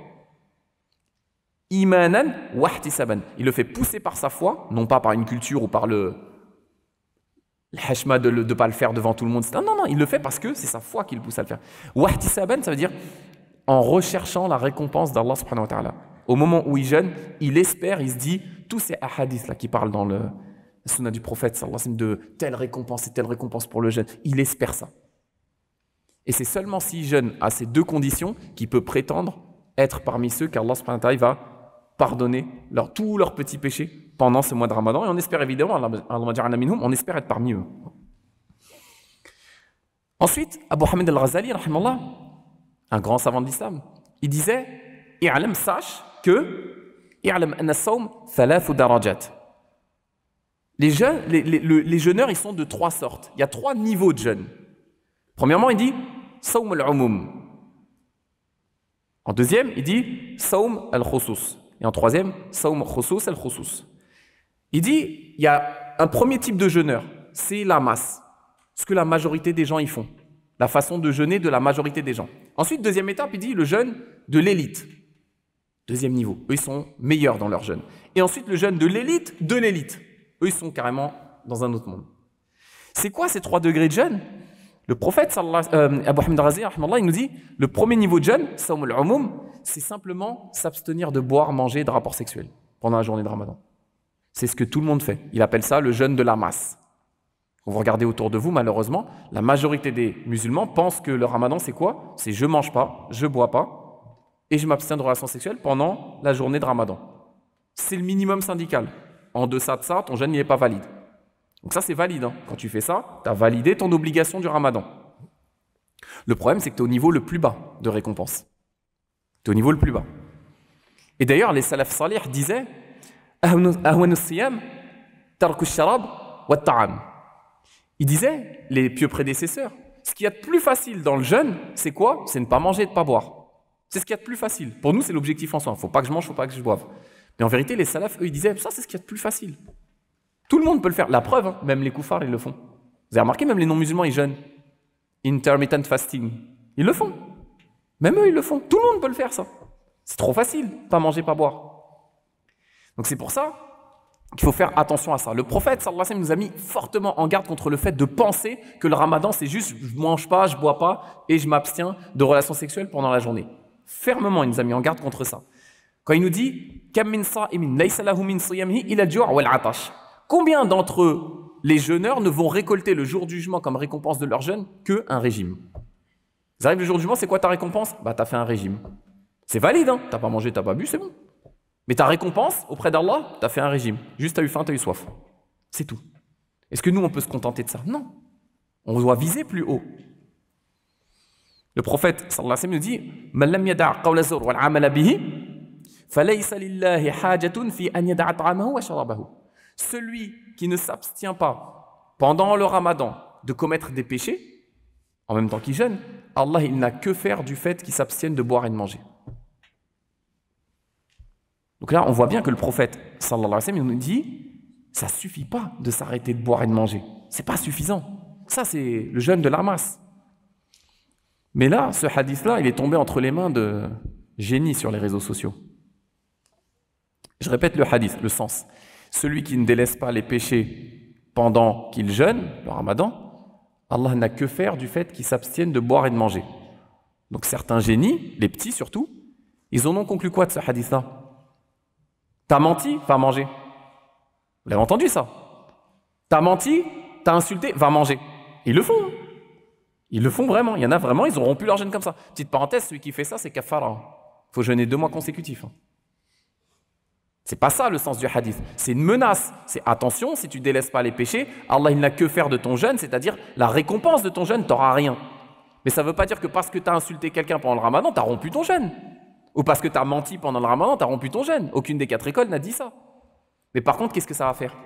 Imanan wahtisaban. Il le fait pousser par sa foi, non pas par une culture ou par le, hachma de ne pas le faire devant tout le monde. Non, non, non, il le fait parce que c'est sa foi qui le pousse à le faire. Wahtisaban, ça veut dire en recherchant la récompense d'Allah subhanahu wa ta'ala. Au moment où il jeûne, il espère, il se dit, tous ces ahadiths là qui parlent dans le sunnah du prophète, de telle récompense et telle récompense pour le jeûne, il espère ça. Et c'est seulement si jeune à ces deux conditions qu'il peut prétendre être parmi ceux qu'Allah va pardonner leur, tous leurs petits péchés pendant ce mois de Ramadan. Et on espère évidemment, on espère être parmi eux. Ensuite, Abu Hamid al-Ghazali, un grand savant de l'islam, il disait I'alam, sache que les, jeunes, les, les, les jeûneurs, ils sont de trois sortes. Il y a trois niveaux de jeûne. Premièrement, il dit Saum al En deuxième, il dit Saum al-khusus. Et en troisième, Saum khusus al-khusus. Il dit il y a un premier type de jeûneur, c'est la masse. Ce que la majorité des gens y font. La façon de jeûner de la majorité des gens. Ensuite, deuxième étape, il dit le jeûne de l'élite. Deuxième niveau. Eux, ils sont meilleurs dans leur jeûne. Et ensuite, le jeûne de l'élite, de l'élite. Eux, ils sont carrément dans un autre monde. C'est quoi ces trois degrés de jeûne le prophète, euh, Abu Hamid il nous dit le premier niveau de jeûne, c'est simplement s'abstenir de boire, manger et de rapports sexuels pendant la journée de ramadan. C'est ce que tout le monde fait. Il appelle ça le jeûne de la masse. vous regardez autour de vous, malheureusement, la majorité des musulmans pensent que le ramadan, c'est quoi C'est je mange pas, je bois pas et je m'abstiens de relations sexuelles pendant la journée de ramadan. C'est le minimum syndical. En deçà de ça, ton jeûne n'est pas valide. Donc ça, c'est valide. Hein. Quand tu fais ça, tu as validé ton obligation du ramadan. Le problème, c'est que tu es au niveau le plus bas de récompense. Tu es au niveau le plus bas. Et d'ailleurs, les salaf salih disaient Ils disaient, les pieux prédécesseurs, ce qu'il y a de plus facile dans le jeûne, c'est quoi C'est ne pas manger et de ne pas boire. C'est ce qu'il y a de plus facile. Pour nous, c'est l'objectif en soi. Il ne faut pas que je mange, il ne faut pas que je boive. Mais en vérité, les salafs, eux, ils disaient, ça, c'est ce qu'il y a de plus facile. Tout le monde peut le faire. La preuve, hein, même les koufars, ils le font. Vous avez remarqué, même les non-musulmans, ils jeûnent. Intermittent fasting. Ils le font. Même eux, ils le font. Tout le monde peut le faire, ça. C'est trop facile. Pas manger, pas boire. Donc c'est pour ça qu'il faut faire attention à ça. Le prophète, sallallahu alayhi wa sallam, nous a mis fortement en garde contre le fait de penser que le ramadan, c'est juste je mange pas, je bois pas et je m'abstiens de relations sexuelles pendant la journée. Fermement, il nous a mis en garde contre ça. Quand il nous dit, Combien d'entre eux, les jeûneurs, ne vont récolter le jour du jugement comme récompense de leur jeûne qu'un régime Ils arrivent le jour du jugement, c'est quoi ta récompense Bah, t'as fait un régime. C'est valide, hein T'as pas mangé, t'as pas bu, c'est bon. Mais ta récompense auprès d'Allah, t'as fait un régime. Juste t'as eu faim, t'as eu soif. C'est tout. Est-ce que nous, on peut se contenter de ça Non. On doit viser plus haut. Le prophète sallallahu alayhi wa sallam nous dit celui qui ne s'abstient pas pendant le ramadan de commettre des péchés, en même temps qu'il jeûne, Allah il n'a que faire du fait qu'il s'abstienne de boire et de manger. Donc là, on voit bien que le prophète, alayhi wa il nous dit, ça suffit pas de s'arrêter de boire et de manger. C'est pas suffisant. Ça, c'est le jeûne de la Mais là, ce hadith-là, il est tombé entre les mains de génies sur les réseaux sociaux. Je répète le hadith, le sens. Celui qui ne délaisse pas les péchés pendant qu'il jeûne, le ramadan, Allah n'a que faire du fait qu'il s'abstienne de boire et de manger. Donc certains génies, les petits surtout, ils en ont conclu quoi de ce hadith-là T'as menti, va manger. Vous l'avez entendu ça T'as menti, t'as insulté, va manger. Ils le font. Hein. Ils le font vraiment. Il y en a vraiment, ils ont rompu leur jeûne comme ça. Petite parenthèse, celui qui fait ça, c'est kafara. Il hein. faut jeûner deux mois consécutifs. Hein. C'est pas ça le sens du hadith. C'est une menace. C'est attention, si tu délaisses pas les péchés, Allah il n'a que faire de ton jeûne, c'est-à-dire la récompense de ton jeûne, t'auras rien. Mais ça veut pas dire que parce que tu as insulté quelqu'un pendant le ramadan, t'as rompu ton jeûne. Ou parce que tu as menti pendant le ramadan, t'as rompu ton jeûne. Aucune des quatre écoles n'a dit ça. Mais par contre, qu'est-ce que ça va faire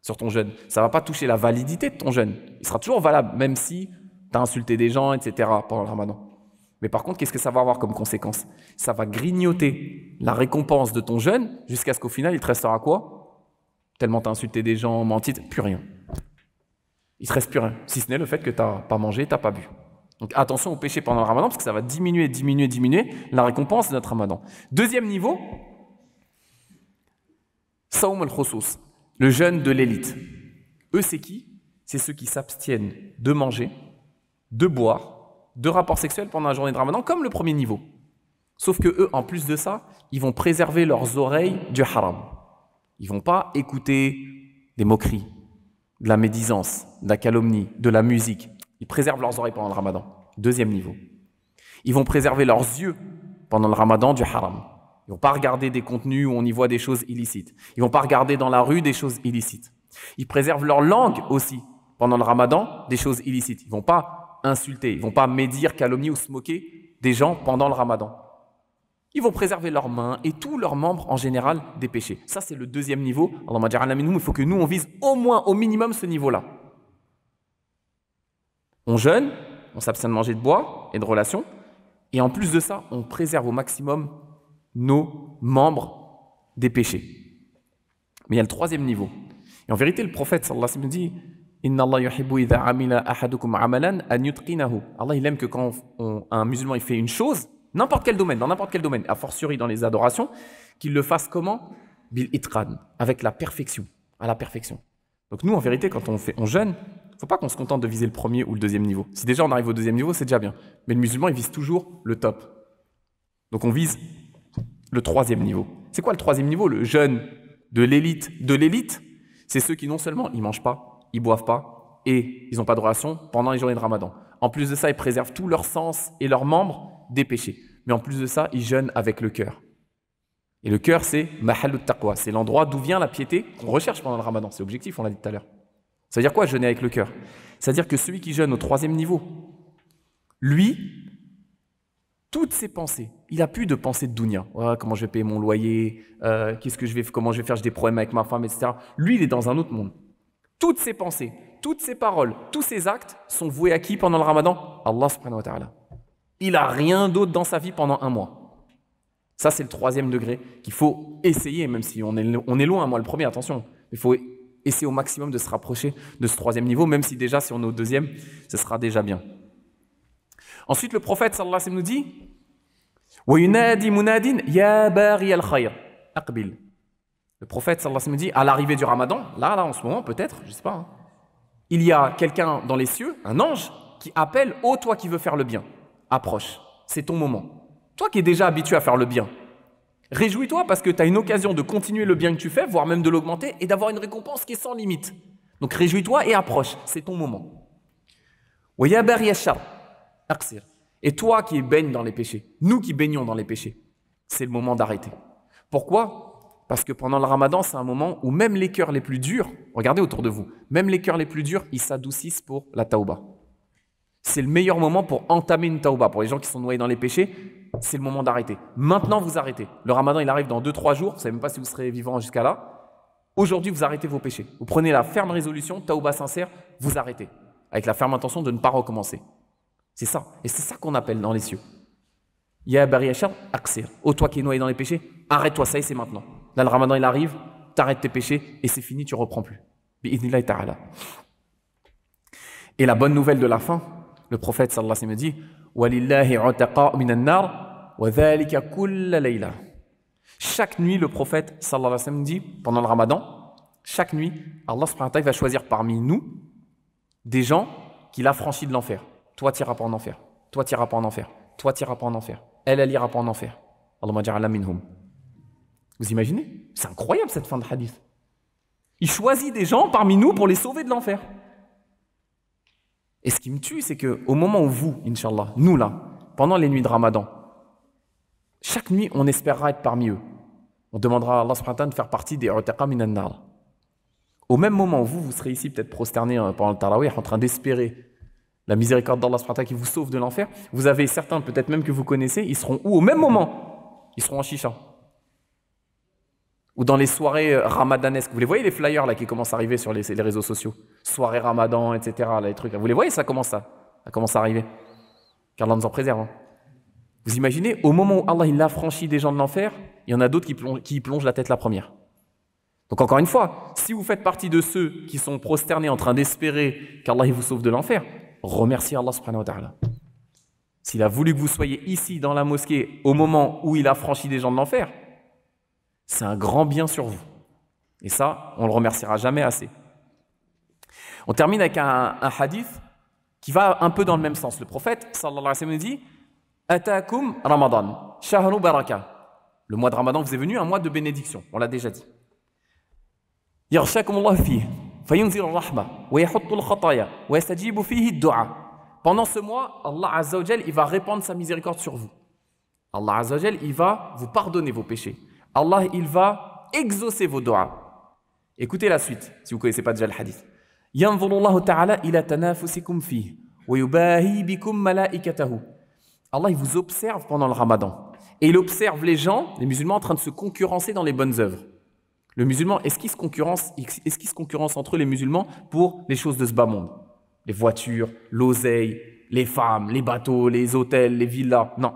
sur ton jeûne Ça va pas toucher la validité de ton jeûne. Il sera toujours valable, même si tu as insulté des gens, etc. pendant le ramadan. Mais par contre, qu'est-ce que ça va avoir comme conséquence Ça va grignoter la récompense de ton jeûne jusqu'à ce qu'au final, il te restera quoi Tellement t'as insulté des gens, menti, plus rien. Il te reste plus rien, si ce n'est le fait que t'as pas mangé, t'as pas bu. Donc attention au péché pendant le ramadan, parce que ça va diminuer, diminuer, diminuer la récompense de notre ramadan. Deuxième niveau, Saoum al le jeûne de l'élite. Eux, c'est qui C'est ceux qui s'abstiennent de manger, de boire de rapports sexuels pendant la journée de Ramadan, comme le premier niveau. Sauf que eux, en plus de ça, ils vont préserver leurs oreilles du haram. Ils vont pas écouter des moqueries, de la médisance, de la calomnie, de la musique. Ils préservent leurs oreilles pendant le Ramadan. Deuxième niveau. Ils vont préserver leurs yeux pendant le Ramadan du haram. Ils vont pas regarder des contenus où on y voit des choses illicites. Ils vont pas regarder dans la rue des choses illicites. Ils préservent leur langue aussi pendant le Ramadan des choses illicites. Ils vont pas insulter, ils vont pas médire, calomnier ou se moquer des gens pendant le ramadan. Ils vont préserver leurs mains et tous leurs membres en général des péchés. Ça, c'est le deuxième niveau. Il faut que nous, on vise au moins, au minimum, ce niveau-là. On jeûne, on s'abstient de manger de bois et de relations. Et en plus de ça, on préserve au maximum nos membres des péchés. Mais il y a le troisième niveau. Et en vérité, le prophète, sallallahu alayhi wa sallam, dit Inna Allah yuhibbu idha amila ahadukum amalan an Allah, il aime que quand un musulman il fait une chose, n'importe quel domaine, dans n'importe quel domaine, a fortiori dans les adorations, qu'il le fasse comment Bil itran, avec la perfection, à la perfection. Donc nous, en vérité, quand on, fait, on jeûne, faut pas qu'on se contente de viser le premier ou le deuxième niveau. Si déjà on arrive au deuxième niveau, c'est déjà bien. Mais le musulman, il vise toujours le top. Donc on vise le troisième niveau. C'est quoi le troisième niveau Le jeûne de l'élite. De l'élite, c'est ceux qui non seulement ils mangent pas, ils boivent pas et ils n'ont pas de relation pendant les journées de Ramadan. En plus de ça, ils préservent tous leurs sens et leurs membres des péchés. Mais en plus de ça, ils jeûnent avec le cœur. Et le cœur, c'est mahalut taqwa, c'est l'endroit d'où vient la piété qu'on recherche pendant le Ramadan. C'est objectif, on l'a dit tout à l'heure. Ça veut dire quoi jeûner avec le cœur C'est-à-dire que celui qui jeûne au troisième niveau, lui, toutes ses pensées. Il n'a plus de pensées de dounia. comment je vais payer mon loyer euh, Qu'est-ce que je vais Comment je vais faire J'ai des problèmes avec ma femme, etc. Lui, il est dans un autre monde. Toutes ses pensées, toutes ces paroles, tous ces actes sont voués à qui pendant le ramadan Allah subhanahu wa ta'ala. Il n'a rien d'autre dans sa vie pendant un mois. Ça, c'est le troisième degré qu'il faut essayer, même si on est, on est loin, moi le premier, attention. Il faut essayer au maximum de se rapprocher de ce troisième niveau, même si déjà, si on est au deuxième, ce sera déjà bien. Ensuite, le prophète, sallallahu alayhi wa sallam, nous dit « Ya bari al-khayr, aqbil » Le prophète sallallahu alayhi wa dit à l'arrivée du ramadan, là, là, en ce moment, peut-être, je ne sais pas, hein, il y a quelqu'un dans les cieux, un ange, qui appelle Ô oh, toi qui veux faire le bien, approche, c'est ton moment. Toi qui es déjà habitué à faire le bien, réjouis-toi parce que tu as une occasion de continuer le bien que tu fais, voire même de l'augmenter, et d'avoir une récompense qui est sans limite. Donc réjouis-toi et approche, c'est ton moment. Et toi qui baignes dans les péchés, nous qui baignons dans les péchés, c'est le moment d'arrêter. Pourquoi parce que pendant le ramadan, c'est un moment où même les cœurs les plus durs, regardez autour de vous, même les cœurs les plus durs, ils s'adoucissent pour la taouba. C'est le meilleur moment pour entamer une taouba. Pour les gens qui sont noyés dans les péchés, c'est le moment d'arrêter. Maintenant, vous arrêtez. Le ramadan, il arrive dans 2-3 jours. Vous ne savez même pas si vous serez vivant jusqu'à là. Aujourd'hui, vous arrêtez vos péchés. Vous prenez la ferme résolution, taouba sincère, vous arrêtez. Avec la ferme intention de ne pas recommencer. C'est ça. Et c'est ça qu'on appelle dans les cieux. Ya Bari Aksir. Ô toi qui es noyé dans les péchés, arrête-toi, ça et c'est maintenant. Là, le ramadan, il arrive, t'arrêtes tes péchés et c'est fini, tu reprends plus. Et la bonne nouvelle de la fin, le prophète sallallahu alayhi wa sallam dit Chaque nuit, le prophète sallallahu alayhi wa sallam dit, pendant le ramadan, chaque nuit, Allah subhanahu wa va choisir parmi nous des gens qu'il a franchis de l'enfer. Toi, t'iras pas en enfer. Toi, t'iras pas en enfer. Toi, t'iras pas en enfer. Elle, elle ira pas en enfer. Allah ja'ala minhum. Vous imaginez C'est incroyable cette fin de hadith. Il choisit des gens parmi nous pour les sauver de l'enfer. Et ce qui me tue, c'est que au moment où vous, inshallah, nous là, pendant les nuits de Ramadan, chaque nuit, on espérera être parmi eux. On demandera à Allah de faire partie des utaqa minan Au même moment, où vous, vous serez ici peut-être prosterné euh, pendant le tarawih en train d'espérer la miséricorde d'Allah subhanahu qui vous sauve de l'enfer. Vous avez certains, peut-être même que vous connaissez, ils seront où au même moment Ils seront en chicha ou dans les soirées euh, ramadanesques. Vous les voyez les flyers là qui commencent à arriver sur les, réseaux sociaux Soirée ramadan, etc. les trucs. Vous les voyez ça commence à, commence à arriver Car Allah nous en préserve. Hein. Vous imaginez, au moment où Allah il franchi des gens de l'enfer, il y en a d'autres qui, qui y plongent la tête la première. Donc encore une fois, si vous faites partie de ceux qui sont prosternés en train d'espérer qu'Allah vous sauve de l'enfer, remerciez Allah subhanahu wa S'il a voulu que vous soyez ici dans la mosquée au moment où il a franchi des gens de l'enfer, c'est un grand bien sur vous. Et ça, on le remerciera jamais assez. On termine avec un, hadith qui va un peu dans le même sens. Le prophète, sallallahu alayhi wa sallam, dit Atakum Ramadan, shahru baraka. Le mois de Ramadan vous est venu, un mois de bénédiction, on l'a déjà dit. wa wa Pendant ce mois, Allah Azza il va répandre sa miséricorde sur vous. Allah Azza il va vous pardonner vos péchés. Allah, il va exaucer vos doigts. Écoutez la suite, si vous ne connaissez pas déjà le hadith. Allah, il vous observe pendant le ramadan. Et il observe les gens, les musulmans, en train de se concurrencer dans les bonnes œuvres. Le musulman, est-ce qu'il se concurrence, ce se concurrence entre les musulmans, pour les choses de ce bas monde Les voitures, l'oseille, les femmes, les bateaux, les hôtels, les villas. Non.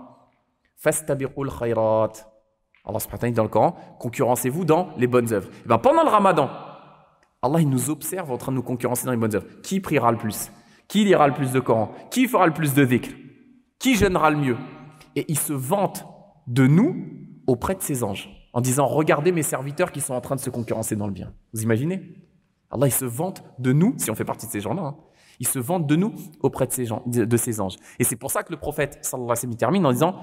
Fastabiqul khayrat. Allah subhanahu dit dans le Coran, concurrencez-vous dans les bonnes œuvres. Et eh ben, pendant le ramadan, Allah il nous observe en train de nous concurrencer dans les bonnes œuvres. Qui priera le plus Qui lira le plus de Coran Qui fera le plus de dhikr Qui gênera le mieux Et il se vante de nous auprès de ses anges en disant Regardez mes serviteurs qui sont en train de se concurrencer dans le bien. Vous imaginez Allah il se vante de nous, si on fait partie de ces gens-là, hein, il se vante de nous auprès de ses anges. Et c'est pour ça que le prophète sallallahu alayhi wa sallam termine en disant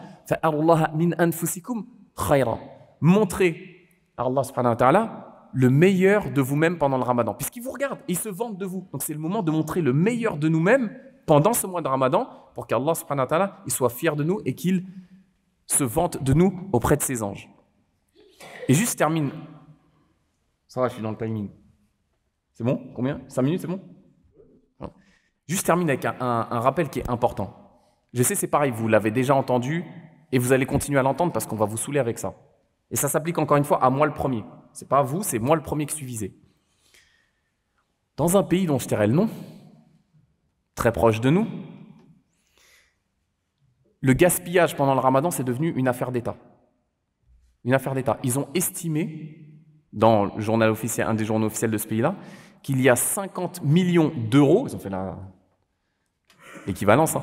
min anfusikum khayran. Montrez à Allah subhanahu wa ta'ala le meilleur de vous-même pendant le ramadan. Puisqu'il vous regarde, il se vante de vous. Donc c'est le moment de montrer le meilleur de nous-mêmes pendant ce mois de ramadan pour qu'Allah subhanahu wa ta'ala il soit fier de nous et qu'il se vante de nous auprès de ses anges. Et juste termine. Ça va, je suis dans le timing. C'est bon Combien 5 minutes, c'est bon Juste termine avec un rappel qui est important. Je sais, c'est pareil, vous l'avez déjà entendu, et vous allez continuer à l'entendre parce qu'on va vous saouler avec ça. Et ça s'applique encore une fois à moi le premier. C'est pas à vous, c'est moi le premier que suis visé. Dans un pays dont je tairai le nom, très proche de nous, le gaspillage pendant le ramadan, c'est devenu une affaire d'État. Une affaire d'État. Ils ont estimé, dans journal officiel, un des journaux officiels de ce pays-là, qu'il y a 50 millions d'euros, ils ont fait l'équivalence, hein,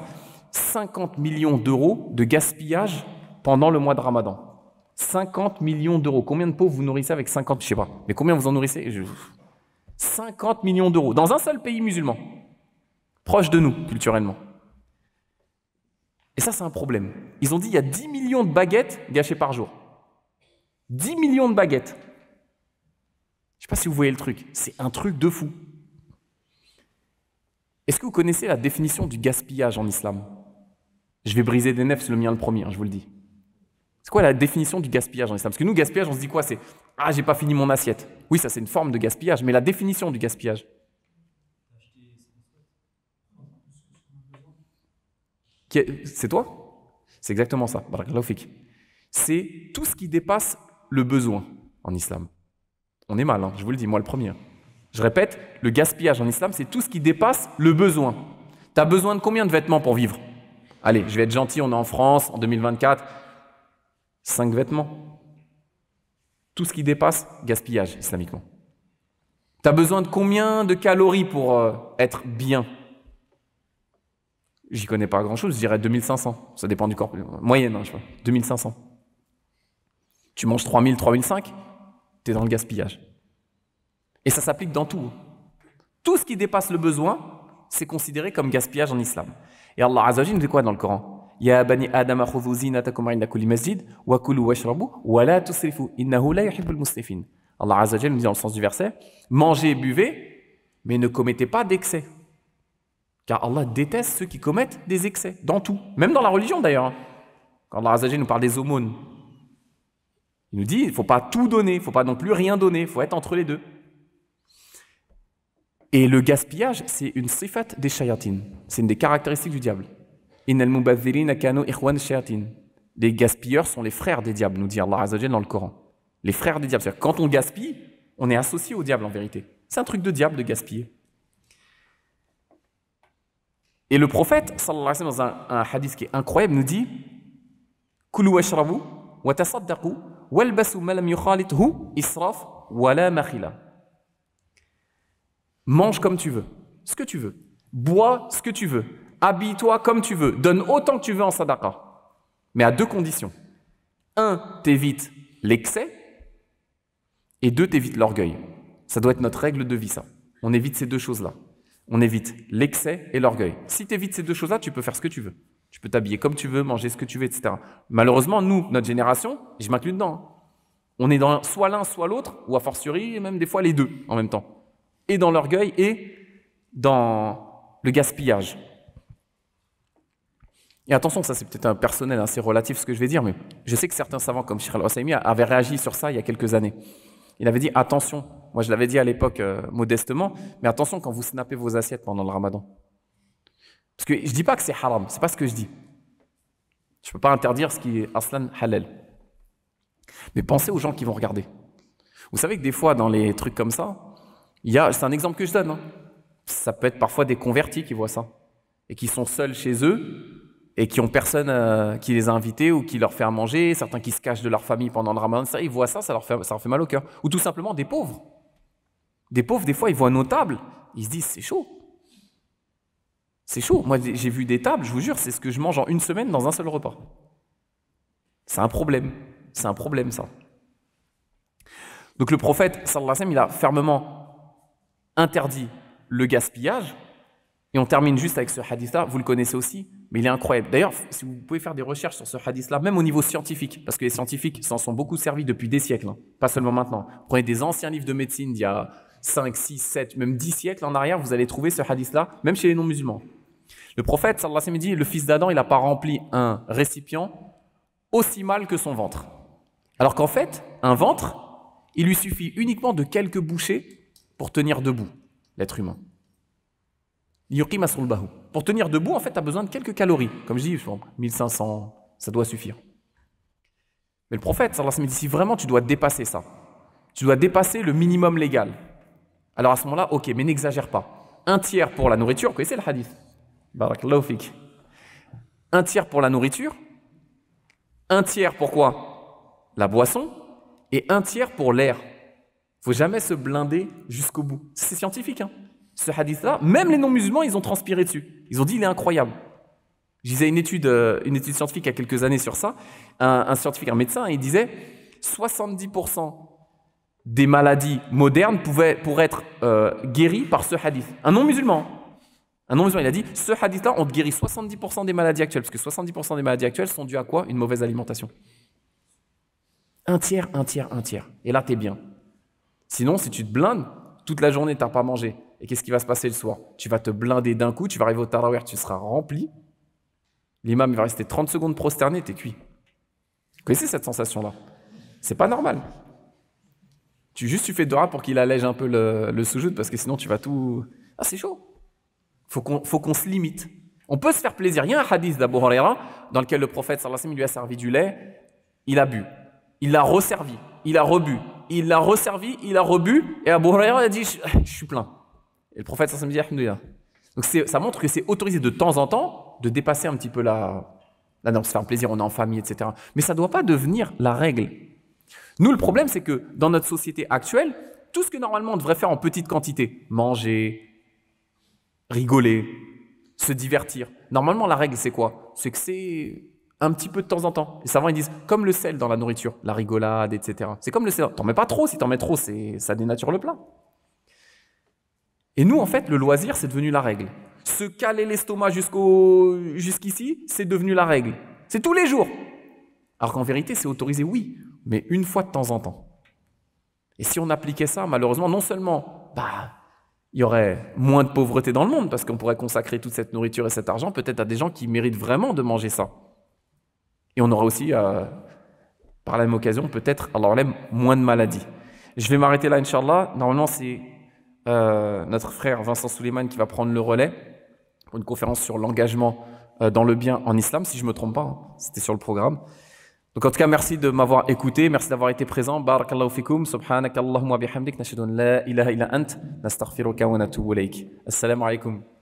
50 millions d'euros de gaspillage pendant le mois de Ramadan. 50 millions d'euros. Combien de pauvres vous nourrissez avec 50 Je sais pas. Mais combien vous en nourrissez 50 millions d'euros dans un seul pays musulman, proche de nous culturellement. Et ça, c'est un problème. Ils ont dit il y a 10 millions de baguettes gâchées par jour. 10 millions de baguettes. Je ne sais pas si vous voyez le truc. C'est un truc de fou. Est-ce que vous connaissez la définition du gaspillage en islam je vais briser des nefs, c'est le mien le premier, hein, je vous le dis. C'est quoi la définition du gaspillage en islam Parce que nous, gaspillage, on se dit quoi C'est Ah, j'ai pas fini mon assiette. Oui, ça, c'est une forme de gaspillage, mais la définition du gaspillage C'est toi C'est exactement ça, C'est tout ce qui dépasse le besoin en islam. On est mal, hein, je vous le dis, moi le premier. Je répète, le gaspillage en islam, c'est tout ce qui dépasse le besoin. T'as besoin de combien de vêtements pour vivre Allez, je vais être gentil, on est en France, en 2024. Cinq vêtements. Tout ce qui dépasse, gaspillage islamiquement. Tu as besoin de combien de calories pour euh, être bien J'y connais pas grand-chose, je dirais 2500. Ça dépend du corps. Euh, moyenne, hein, je crois. 2500. Tu manges 3000, 3005, tu es dans le gaspillage. Et ça s'applique dans tout. Hein. Tout ce qui dépasse le besoin, c'est considéré comme gaspillage en islam. Et Allah Azzawajal nous dit quoi dans le Coran Ya bani Adam wa kulu wa la tusrifu la Allah nous dit dans le sens du verset Mangez et buvez, mais ne commettez pas d'excès. Car Allah déteste ceux qui commettent des excès, dans tout, même dans la religion d'ailleurs. Hein. Quand Allah Azzawajal nous parle des aumônes, il nous dit il ne faut pas tout donner, il ne faut pas non plus rien donner, il faut être entre les deux. Et le gaspillage, c'est une sifat des shayatin. C'est une des caractéristiques du diable. Les gaspilleurs sont les frères des diables, nous dit Allah Azzajal dans le Coran. Les frères des diables. C'est-à-dire, quand on gaspille, on est associé au diable en vérité. C'est un truc de diable de gaspiller. Et le prophète, sallallahu alayhi wa dans un, hadith qui est incroyable, nous dit Kulu wa tasaddaqu walbasu israf wa makhila mange comme tu veux, ce que tu veux, bois ce que tu veux, habille-toi comme tu veux, donne autant que tu veux en sadaqa. Mais à deux conditions. Un, t'évites l'excès, et deux, t'évites l'orgueil. Ça doit être notre règle de vie, ça. On évite ces deux choses-là. On évite l'excès et l'orgueil. Si tu évites ces deux choses-là, tu peux faire ce que tu veux. Tu peux t'habiller comme tu veux, manger ce que tu veux, etc. Malheureusement, nous, notre génération, je m'inclus dedans, hein, on est dans soit l'un, soit l'autre, ou a fortiori, même des fois les deux en même temps et dans l'orgueil et dans le gaspillage. Et attention, ça c'est peut-être un personnel, hein, c'est relatif ce que je vais dire, mais je sais que certains savants comme al Hosseimi avaient réagi sur ça il y a quelques années. Il avait dit attention, moi je l'avais dit à l'époque euh, modestement, mais attention quand vous snappez vos assiettes pendant le ramadan. Parce que je ne dis pas que c'est haram, c'est pas ce que je dis. Je ne peux pas interdire ce qui est aslan halal. Mais pensez aux gens qui vont regarder. Vous savez que des fois dans les trucs comme ça, c'est un exemple que je donne. Hein. Ça peut être parfois des convertis qui voient ça et qui sont seuls chez eux et qui ont personne euh, qui les a invités ou qui leur fait à manger. Certains qui se cachent de leur famille pendant le ramadan, ça, ils voient ça, ça leur fait, ça leur fait mal au cœur. Ou tout simplement des pauvres. Des pauvres, des fois, ils voient nos tables, ils se disent c'est chaud. C'est chaud. Moi, j'ai vu des tables, je vous jure, c'est ce que je mange en une semaine dans un seul repas. C'est un problème. C'est un problème, ça. Donc le prophète, sallallahu alayhi wa sallam, il a fermement interdit le gaspillage. Et on termine juste avec ce hadith-là, vous le connaissez aussi, mais il est incroyable. D'ailleurs, si vous pouvez faire des recherches sur ce hadith-là, même au niveau scientifique, parce que les scientifiques s'en sont beaucoup servis depuis des siècles, hein, pas seulement maintenant. Prenez des anciens livres de médecine d'il y a 5, 6, 7, même 10 siècles en arrière, vous allez trouver ce hadith-là, même chez les non-musulmans. Le prophète, sallallahu alayhi wa dit, le fils d'Adam, il n'a pas rempli un récipient aussi mal que son ventre. Alors qu'en fait, un ventre, il lui suffit uniquement de quelques bouchées pour tenir debout, l'être humain. Pour tenir debout, en fait, tu as besoin de quelques calories. Comme je dis, 1500, ça doit suffire. Mais le prophète, sallallahu alayhi wa dit, si vraiment tu dois dépasser ça, tu dois dépasser le minimum légal, alors à ce moment-là, ok, mais n'exagère pas. Un tiers pour la nourriture, vous connaissez le hadith Un tiers pour la nourriture, un tiers pour quoi La boisson, et un tiers pour l'air faut jamais se blinder jusqu'au bout. C'est scientifique, hein ce hadith-là. Même les non-musulmans, ils ont transpiré dessus. Ils ont dit, il est incroyable. Je disais une étude, euh, une étude scientifique il y a quelques années sur ça. Un, scientifique, un médecin, il disait 70% des maladies modernes pouvaient, pourraient être euh, guéries par ce hadith. Un non-musulman. Hein. Un non-musulman, il a dit ce hadith-là, on te guérit 70% des maladies actuelles. Parce que 70% des maladies actuelles sont dues à quoi Une mauvaise alimentation. Un tiers, un tiers, un tiers. Et là, t'es bien. Sinon, si tu te blindes, toute la journée, tu n'as pas mangé. Et qu'est-ce qui va se passer le soir Tu vas te blinder d'un coup, tu vas arriver au tarawih, tu seras rempli. L'imam va rester 30 secondes prosterné, t'es cuit. Vous connaissez cette sensation-là C'est pas normal. Tu juste tu fais pour qu'il allège un peu le, le parce que sinon tu vas tout. Ah, c'est chaud. Faut qu'on, faut qu'on se limite. On peut se faire plaisir. Il y a un hadith d'Abu Huraira dans lequel le prophète sallallahu lui a servi du lait. Il a bu. Il l'a resservi. Il a rebu il l'a resservi, il a rebu, et Abou il a dit Je suis plein. Et le prophète s'est dit Donc ça montre que c'est autorisé de temps en temps de dépasser un petit peu la, la c'est se faire plaisir, on est en famille, etc. Mais ça ne doit pas devenir la règle. Nous, le problème, c'est que dans notre société actuelle, tout ce que normalement on devrait faire en petite quantité, manger, rigoler, se divertir, normalement la règle, c'est quoi C'est que c'est un petit peu de temps en temps. Les savants, ils disent, comme le sel dans la nourriture, la rigolade, etc. C'est comme le sel. T'en mets pas trop, si t'en mets trop, ça dénature le plat. Et nous, en fait, le loisir, c'est devenu la règle. Se caler l'estomac jusqu'au, jusqu'ici, c'est devenu la règle. C'est tous les jours. Alors qu'en vérité, c'est autorisé, oui, mais une fois de temps en temps. Et si on appliquait ça, malheureusement, non seulement, bah, il y aurait moins de pauvreté dans le monde, parce qu'on pourrait consacrer toute cette nourriture et cet argent peut-être à des gens qui méritent vraiment de manger ça. Et on aura aussi, euh, par la même occasion, peut-être, alors là, moins de maladies. Je vais m'arrêter là, Inch'Allah. Normalement, c'est euh, notre frère Vincent Souleiman qui va prendre le relais pour une conférence sur l'engagement euh, dans le bien en islam, si je ne me trompe pas. Hein. C'était sur le programme. Donc en tout cas, merci de m'avoir écouté, merci d'avoir été présent. Barakallahu fikum, wa bihamdik, nashidun la ilaha illa ant, nastaghfiruka wa natubu Assalamu alaikum.